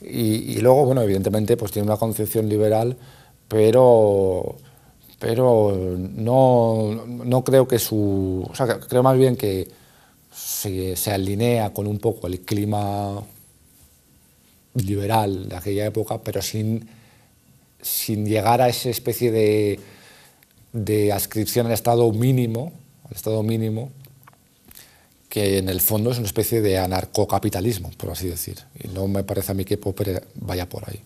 Y, y, luego, bueno, evidentemente, pues tiene una concepción liberal pero, pero no, creo que su... creo más bien que se, alinea con un poco el clima liberal de aquella época, pero sin, sin llegar a esa especie de, de adscripción al Estado mínimo, al Estado mínimo, que en el fondo es una especie de anarcocapitalismo, por así decir. Y no me parece a mí que Popper vaya por ahí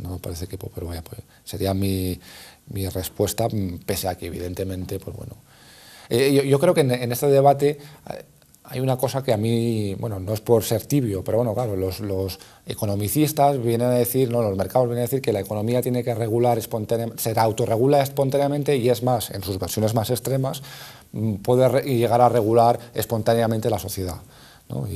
no me parece que pues, pero vaya pues Sería mi, respuesta, mm, pese a que evidentemente, pues bueno. Eh, yo, creo que en, este debate eh, hay una cosa que a mí, bueno, no es por ser tibio, pero bueno, claro, los, economicistas vienen a decir, no, los mercados vienen a decir que la economía tiene que regular espontáneamente, ser autorregula espontáneamente y es más, en sus versiones más extremas, mm, puede llegar a regular espontáneamente la sociedad. ¿no?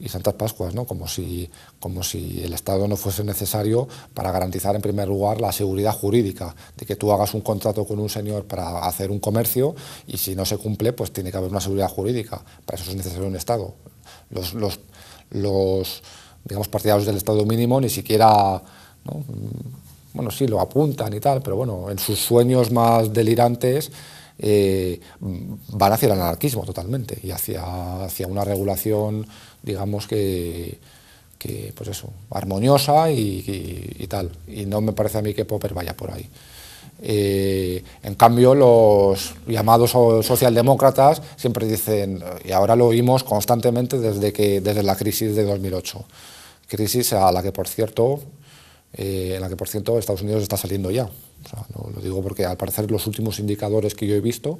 y Santas Pascuas, ¿no? como, si, como si el Estado no fuese necesario para garantizar en primer lugar la seguridad jurídica, de que tú hagas un contrato con un señor para hacer un comercio y si no se cumple, pues tiene que haber una seguridad jurídica. Para eso es necesario un Estado. Los, los, los digamos, partidarios del Estado mínimo ni siquiera... Bueno, sí, lo apuntan y tal, pero bueno, en sus sueños más delirantes... Eh, van hacia el anarquismo totalmente y hacia, hacia una regulación digamos que, pues eso, armoniosa y, tal. Y no me parece a mí que Popper vaya por ahí. Eh, en cambio, los llamados socialdemócratas siempre dicen, y ahora lo oímos constantemente desde, que, desde la crisis de 2008, crisis a la que, por cierto, eh, en la que, por cierto, Estados Unidos está saliendo ya. no, lo digo porque al parecer los últimos indicadores que yo he visto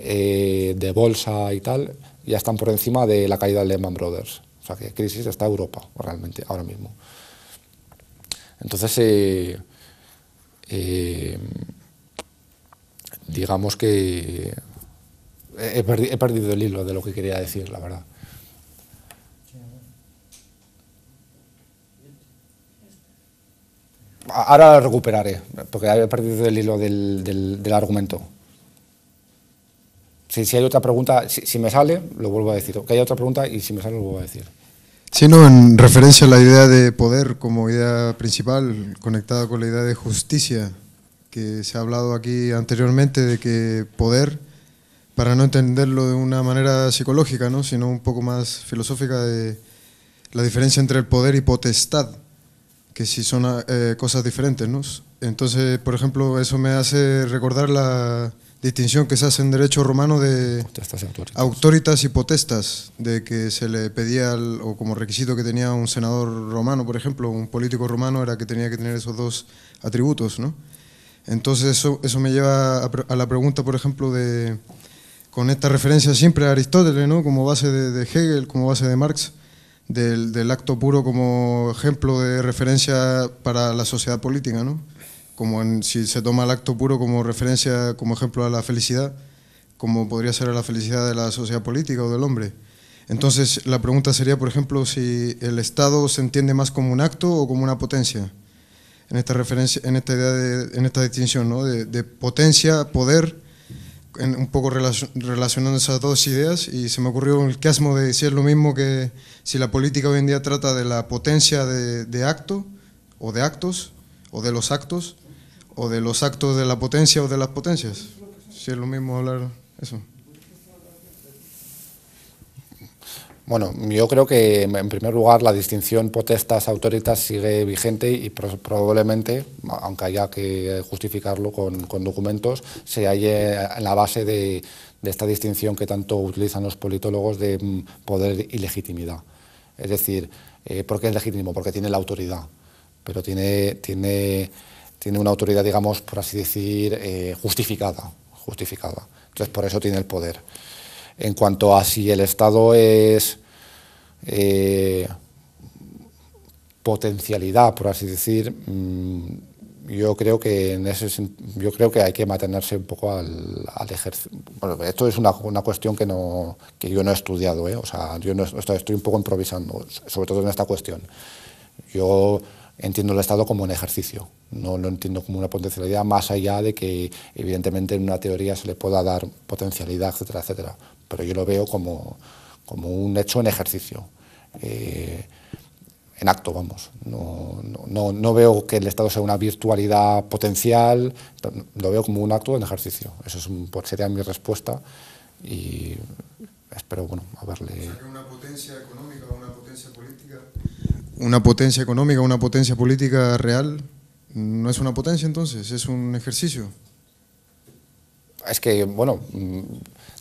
eh, de bolsa y tal, ya están por encima de la caída de Lehman Brothers. O sea que crisis está Europa realmente ahora mismo. Entonces, eh, eh, digamos que he, perdido el hilo de lo que quería decir, la verdad. Ahora lo recuperaré, porque he perdido el hilo del argumento. Si, hay otra pregunta, si, me sale, lo vuelvo a decir. Que haya otra pregunta y si me sale, lo vuelvo a decir. Sí, no, en referencia a la idea de poder como idea principal, conectada con la idea de justicia, que se ha hablado aquí anteriormente de que poder, para no entenderlo de una manera psicológica, ¿no? sino un poco más filosófica de la diferencia entre el poder y potestad, que si son eh, cosas diferentes. ¿no? Entonces, por ejemplo, eso me hace recordar la distinción que se hace en derecho romano de autoritas y potestas, de que se le pedía, o como requisito que tenía un senador romano, por ejemplo, un político romano, era que tenía que tener esos dos atributos, ¿no? Entonces eso, eso me lleva a, la pregunta, por ejemplo, de con esta referencia siempre a Aristóteles, ¿no? como base de, Hegel, como base de Marx, del, del, acto puro como ejemplo de referencia para la sociedad política, ¿no? como si se toma el acto puro como referencia, como ejemplo a la felicidad, como podría ser a la felicidad de la sociedad política o del hombre. Entonces, la pregunta sería, por ejemplo, si el Estado se entiende más como un acto o como una potencia, en esta, referencia, en esta, idea en esta distinción ¿no? de, potencia, poder, un poco relacionando esas dos ideas, y se me ocurrió el chasmo de si es lo mismo que si la política hoy en día trata de la potencia de acto o de actos, o de los actos, o de los actos de la potencia o de las potencias. Si es lo mismo hablar eso. Bueno, yo creo que en primer lugar la distinción potestas-autoritas sigue vigente y probablemente, aunque haya que justificarlo con, documentos, se halle en la base de, esta distinción que tanto utilizan los politólogos de mm, poder y legitimidad. Es decir, eh, ¿por qué es legítimo? Porque tiene la autoridad, pero tiene, tiene tiene una autoridad, digamos, por así decir, eh, justificada, justificada. Entonces, por eso tiene el poder. En cuanto a si el Estado es eh, potencialidad, por así decir, mm, yo creo que en ese yo creo que hay que mantenerse un poco al, ejercicio. Bueno, esto es una, cuestión que no que yo no he estudiado, ¿eh? o sea, yo estoy un poco improvisando, sobre todo en esta cuestión. Yo entiendo el Estado como un ejercicio no lo entiendo como una potencialidad más allá de que evidentemente en una teoría se le pueda dar potencialidad, etcétera, etcétera. Pero yo lo veo como, un hecho en ejercicio, eh, en acto, vamos. No, veo que el Estado sea una virtualidad potencial, lo veo como un acto en ejercicio. Eso es pues, sería mi respuesta y espero bueno, haberle... una potencia económica, una potencia política... Una potencia económica, una potencia política real no es una potencia entonces, es un ejercicio. Es que, bueno, mm,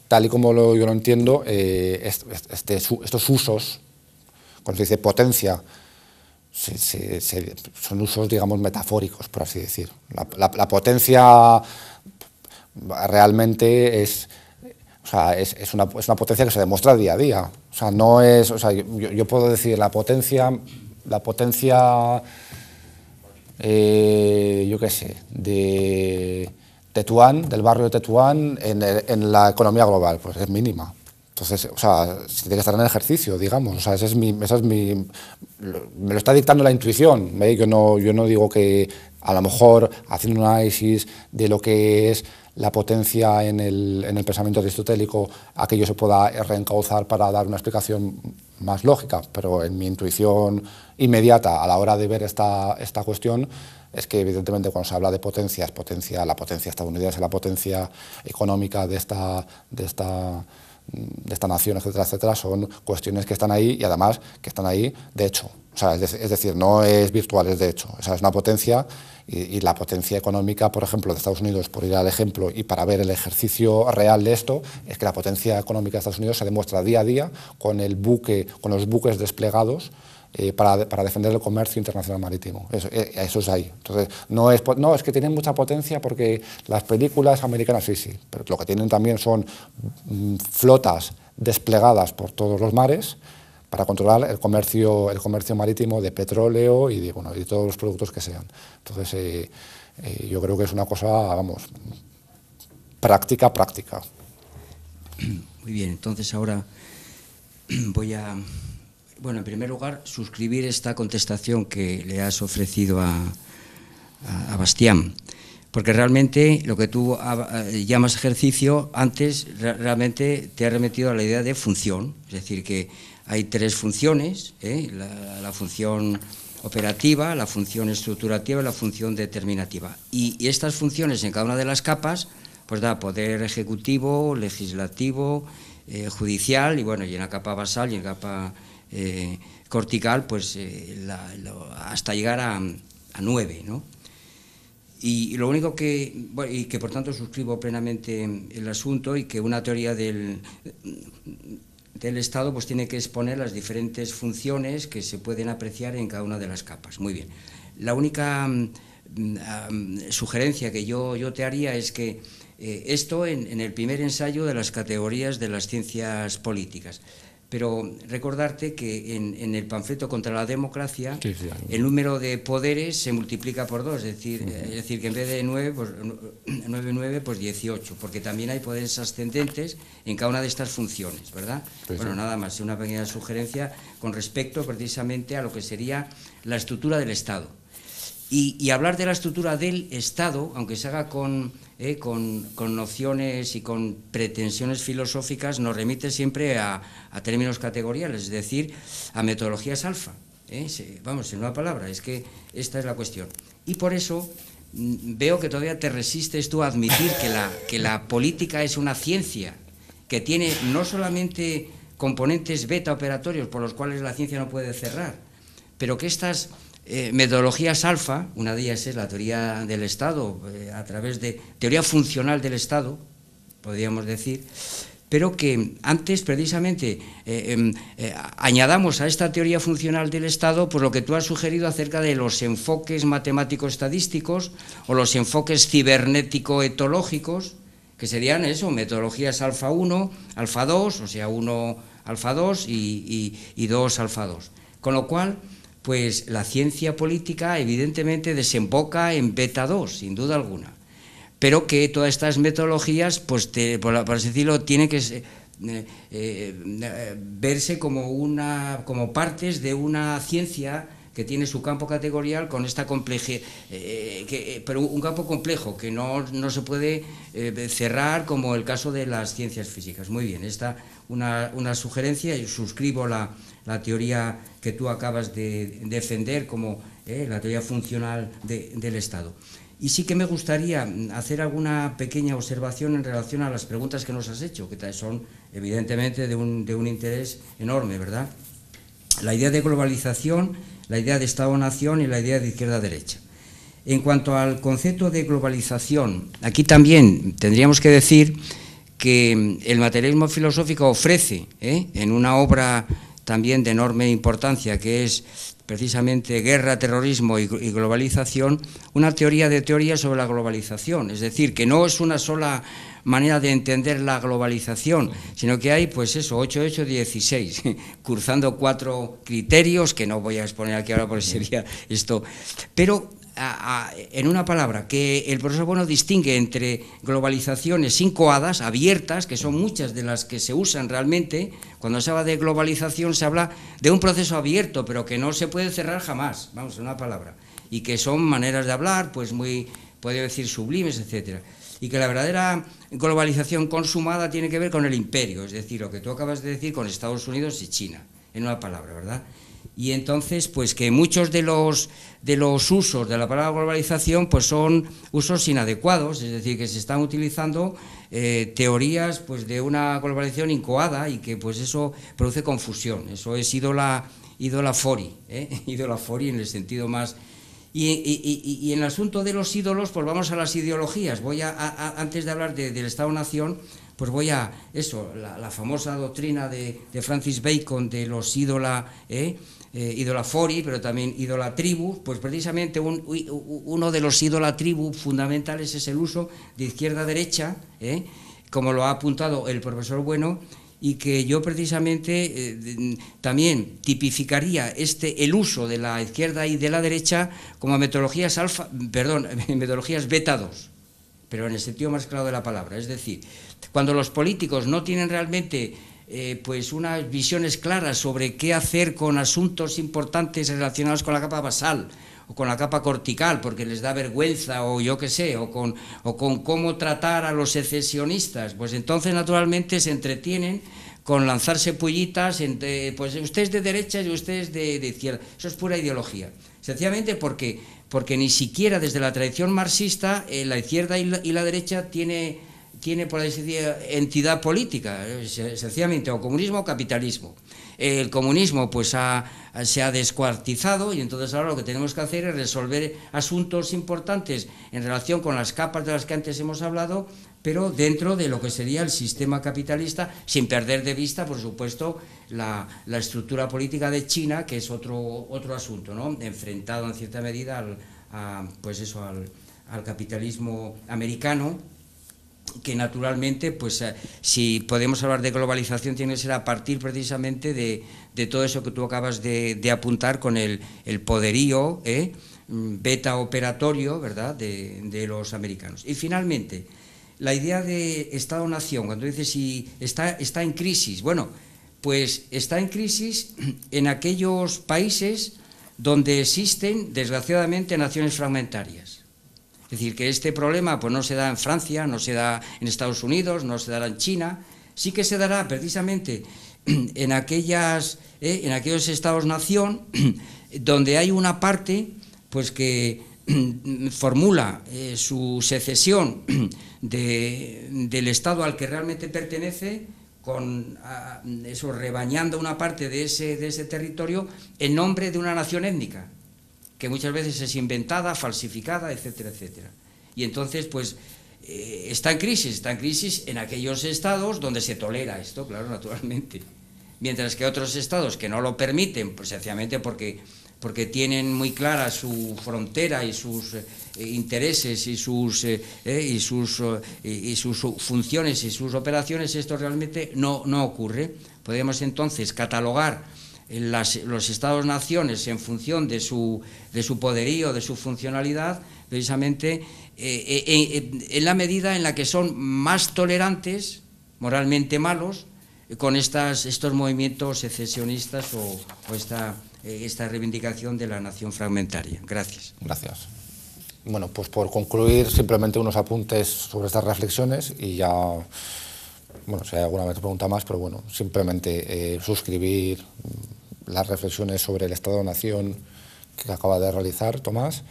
tal y como yo lo entiendo, eh, este estos usos, cuando se dice potencia, son usos, digamos, metafóricos, por así decir. La, potencia realmente es, es, una, potencia que se demuestra día a día. O sea, no es, yo, puedo decir la potencia, la potencia eh, yo qué sé, de Tetuán, del barrio de Tetuán, en, la economía global, pues es mínima. Entonces, o sea, si tiene que estar en el ejercicio, digamos, o sea, es mi, esa es mi, me lo está dictando la intuición, ¿eh? yo, no, yo no digo que a lo mejor haciendo un análisis de lo que es la potencia en el, en el pensamiento aristotélico, aquello se pueda reencauzar para dar una explicación más lógica, pero en mi intuición inmediata a la hora de ver esta, esta cuestión es que evidentemente cuando se habla de potencias, potencia, la potencia estadounidense, la potencia económica de esta, de esta, de esta nación, etcétera, etcétera, son cuestiones que están ahí y además que están ahí de hecho. es, decir, no es virtual, es de hecho. es una potencia y, y, la potencia económica, por ejemplo, de Estados Unidos, por ir al ejemplo y para ver el ejercicio real de esto, es que la potencia económica de Estados Unidos se demuestra día a día con el buque, con los buques desplegados eh, para, defender el comercio internacional marítimo. Eso, eh, es ahí. Entonces, no es, que tienen mucha potencia porque las películas americanas sí, sí, pero lo que tienen también son mm, flotas desplegadas por todos los mares para controlar el comercio, el comercio marítimo de petróleo y de, bueno, todos los productos que sean. Entonces, eh, yo creo que es una cosa, vamos, práctica, práctica. Muy bien, entonces ahora voy a bueno, en primer lugar, suscribir esta contestación que le has ofrecido a, Bastián. Porque realmente lo que tú ah, eh, llamas ejercicio, antes realmente te ha remetido a la idea de función. Es decir, que hay tres funciones, ¿eh? la, función operativa, la función estructurativa y la función determinativa. Y, estas funciones en cada una de las capas, pues da poder ejecutivo, legislativo, eh, judicial y bueno, y en la capa basal y en la capa eh, cortical, pues eh, hasta llegar a, nueve, 9, ¿no? Y, lo único que, y que por tanto suscribo plenamente el asunto y que una teoría del, del Estado pues tiene que exponer las diferentes funciones que se pueden apreciar en cada una de las capas. Muy bien. La única mm, sugerencia que yo, te haría es que eh, esto en, el primer ensayo de las categorías de las ciencias políticas pero recordarte que en, el panfleto contra la democracia el número de poderes se multiplica por dos, es decir, es decir que en vez de nueve, pues nueve pues 18, porque también hay poderes ascendentes en cada una de estas funciones, ¿verdad? bueno, nada más, una pequeña sugerencia con respecto precisamente a lo que sería la estructura del Estado. Y, y hablar de la estructura del Estado, aunque se haga con eh, con, nociones y con pretensiones filosóficas nos remite siempre a, términos categoriales, es decir, a metodologías alfa. ¿eh? vamos, en una palabra, es que esta es la cuestión. Y por eso mm, veo que todavía te resistes tú a admitir que la, que la política es una ciencia, que tiene no solamente componentes beta operatorios por los cuales la ciencia no puede cerrar, pero que estas eh, metodologías alfa, una de ellas es la teoría del Estado, eh, a través de teoría funcional del Estado, podríamos decir, pero que antes precisamente eh, em, añadamos a esta teoría funcional del Estado por pues, lo que tú has sugerido acerca de los enfoques matemático-estadísticos o los enfoques cibernético-etológicos, que serían eso, metodologías alfa 1, alfa 2, o sea, 1 alfa 2 y 2 alfa 2. Con lo cual, pues la ciencia política evidentemente desemboca en beta 2, sin duda alguna. Pero que todas estas metodologías, pues por, así decirlo, tienen que eh, eh, eh, verse como, una, como partes de una ciencia que tiene su campo categorial con esta complejidad, eh, eh, pero un campo complejo que no, se puede eh, cerrar como el caso de las ciencias físicas. Muy bien, esta una, una sugerencia, ...y suscribo la, teoría que tú acabas de defender como la teoría funcional del Estado. Y sí que me gustaría mm, hacer alguna pequeña observación en relación a las preguntas que nos has hecho, que son evidentemente de un, de un interés enorme, ¿verdad? La idea de globalización la idea de Estado-Nación y la idea de izquierda-derecha. En cuanto al concepto de globalización, aquí también tendríamos que decir que el materialismo filosófico ofrece, ¿eh? en una obra también de enorme importancia, que es precisamente Guerra, Terrorismo y, y, Globalización, una teoría de teoría sobre la globalización. Es decir, que no es una sola manera de entender la globalización, sino que hay, pues eso, 8, 8, 16, cruzando cuatro criterios que no voy a exponer aquí ahora porque sería esto. Pero en una palabra, que el profesor Bueno distingue entre globalizaciones incoadas, abiertas, que son muchas de las que se usan realmente. Cuando se habla de globalización se habla de un proceso abierto, pero que no se puede cerrar jamás, vamos, en una palabra. Y que son maneras de hablar, pues muy, podría decir, sublimes, etcétera. Y que la verdadera globalización consumada tiene que ver con el imperio, es decir, lo que tú acabas de decir con Estados Unidos y China, en una palabra, ¿verdad? Y entonces, pues que muchos de los, de los usos de la palabra globalización pues son usos inadecuados, es decir, que se están utilizando eh, teorías pues de una globalización incoada y que pues eso produce confusión, eso es idola fori, ¿eh? fori en el sentido más y, en el asunto de los ídolos, pues vamos a las ideologías. Voy a, antes de hablar del Estado-Nación, pues voy a eso, la, famosa doctrina de, Francis Bacon de los ídola, eh, eh pero también ídola tribu, pues precisamente uno de los ídola tribu fundamentales es el uso de izquierda-derecha, ¿eh? como lo ha apuntado el profesor Bueno, y que yo precisamente eh, también tipificaría este el uso de la izquierda y de la derecha como metodologías alfa, perdón, metodologías beta 2, pero en el sentido más claro de la palabra, es decir, cuando los políticos no tienen realmente eh, pues unas visiones claras sobre qué hacer con asuntos importantes relacionados con la capa basal o con la capa cortical porque les da vergüenza o yo qué sé, o con, cómo tratar a los secesionistas, pues entonces naturalmente se entretienen con lanzarse pullitas, entre, pues usted de derecha y ustedes de, izquierda. Eso es pura ideología. Sencillamente porque, porque ni siquiera desde la tradición marxista eh, la izquierda y la, derecha tiene, tiene, por así entidad política, eh, sencillamente, o comunismo o capitalismo el comunismo pues se ha descuartizado y entonces ahora lo que tenemos que hacer es resolver asuntos importantes en relación con las capas de las que antes hemos hablado, pero dentro de lo que sería el sistema capitalista, sin perder de vista, por supuesto, la, estructura política de China, que es otro, otro asunto, ¿no? enfrentado en cierta medida pues eso, al capitalismo americano que naturalmente, pues eh, si podemos hablar de globalización, tiene que ser a partir precisamente de, todo eso que tú acabas de, apuntar con el, poderío eh, mm, beta operatorio ¿verdad? De, los americanos. Y finalmente, la idea de Estado-Nación, cuando dices si está, está en crisis, bueno, pues está en crisis en aquellos países donde existen, desgraciadamente, naciones fragmentarias es decir, que este problema pues, no se da en Francia, no se da en Estados Unidos, no se dará en China, sí que se dará precisamente en, aquellas, eh, en aquellos estados-nación donde hay una parte pues, que formula eh, su secesión del Estado al que realmente pertenece, con eso rebañando una parte de ese, de ese territorio en nombre de una nación étnica que muchas veces es inventada, falsificada, etcétera, etcétera. Y entonces, pues, eh, está en crisis, está en crisis en aquellos estados donde se tolera esto, claro, naturalmente. Mientras que otros estados que no lo permiten, pues, sencillamente porque, porque tienen muy clara su frontera y sus eh, intereses y sus, eh, y, sus, y sus funciones y sus operaciones, esto realmente no, no ocurre. Podemos entonces catalogar los Estados-naciones, en función de su, de su poderío, de su funcionalidad, precisamente eh, eh, eh, en la medida en la que son más tolerantes, moralmente malos, con estas, estos movimientos secesionistas o, esta, esta reivindicación de la nación fragmentaria. Gracias. Gracias. Bueno, pues por concluir, simplemente unos apuntes sobre estas reflexiones y ya, bueno, si hay alguna pregunta más, pero bueno, simplemente suscribir, las reflexiones sobre el Estado-Nación que acaba de realizar Tomás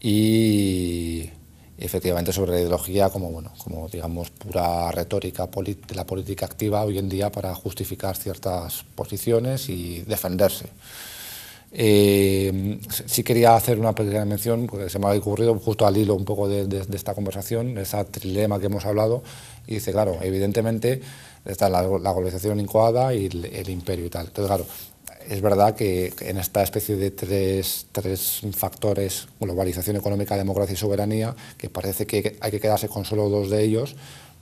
y efectivamente sobre la ideología como, bueno, como digamos, pura retórica de la política activa hoy en día para justificar ciertas posiciones y defenderse. Eh, sí quería hacer una pequeña mención, porque se me ha ocurrido justo al hilo un poco de, esta conversación, de esa trilema que hemos hablado, y dice, claro, evidentemente está la, globalización incoada y el, el, imperio y tal. Entonces, claro, es verdad que en esta especie de tres, factores, globalización económica, democracia y soberanía, que parece que hay que quedarse con solo dos de ellos,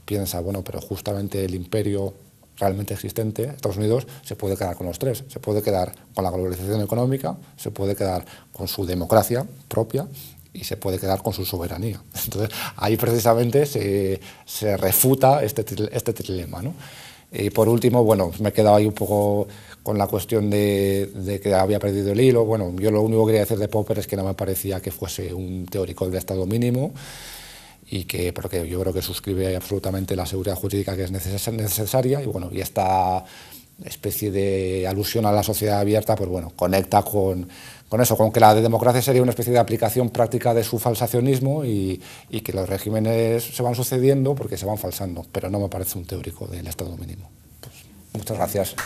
piensa, bueno, pero justamente el imperio realmente existente, Estados Unidos, se puede quedar con los tres. Se puede quedar con la globalización económica, se puede quedar con su democracia propia y se puede quedar con su soberanía. Entonces, ahí precisamente se, refuta este, este trilema. Y por último, bueno, me he quedado ahí un poco con la cuestión de, que había perdido el hilo. Bueno, yo lo único que quería decir de Popper es que no me parecía que fuese un teórico del Estado mínimo y que, porque yo creo que suscribe absolutamente la seguridad jurídica que es necesaria y bueno, y esta especie de alusión a la sociedad abierta, pues bueno, conecta con, eso, con que la democracia sería una especie de aplicación práctica de su falsacionismo y, que los regímenes se van sucediendo porque se van falsando, pero no me parece un teórico del Estado mínimo. Pues, muchas gracias.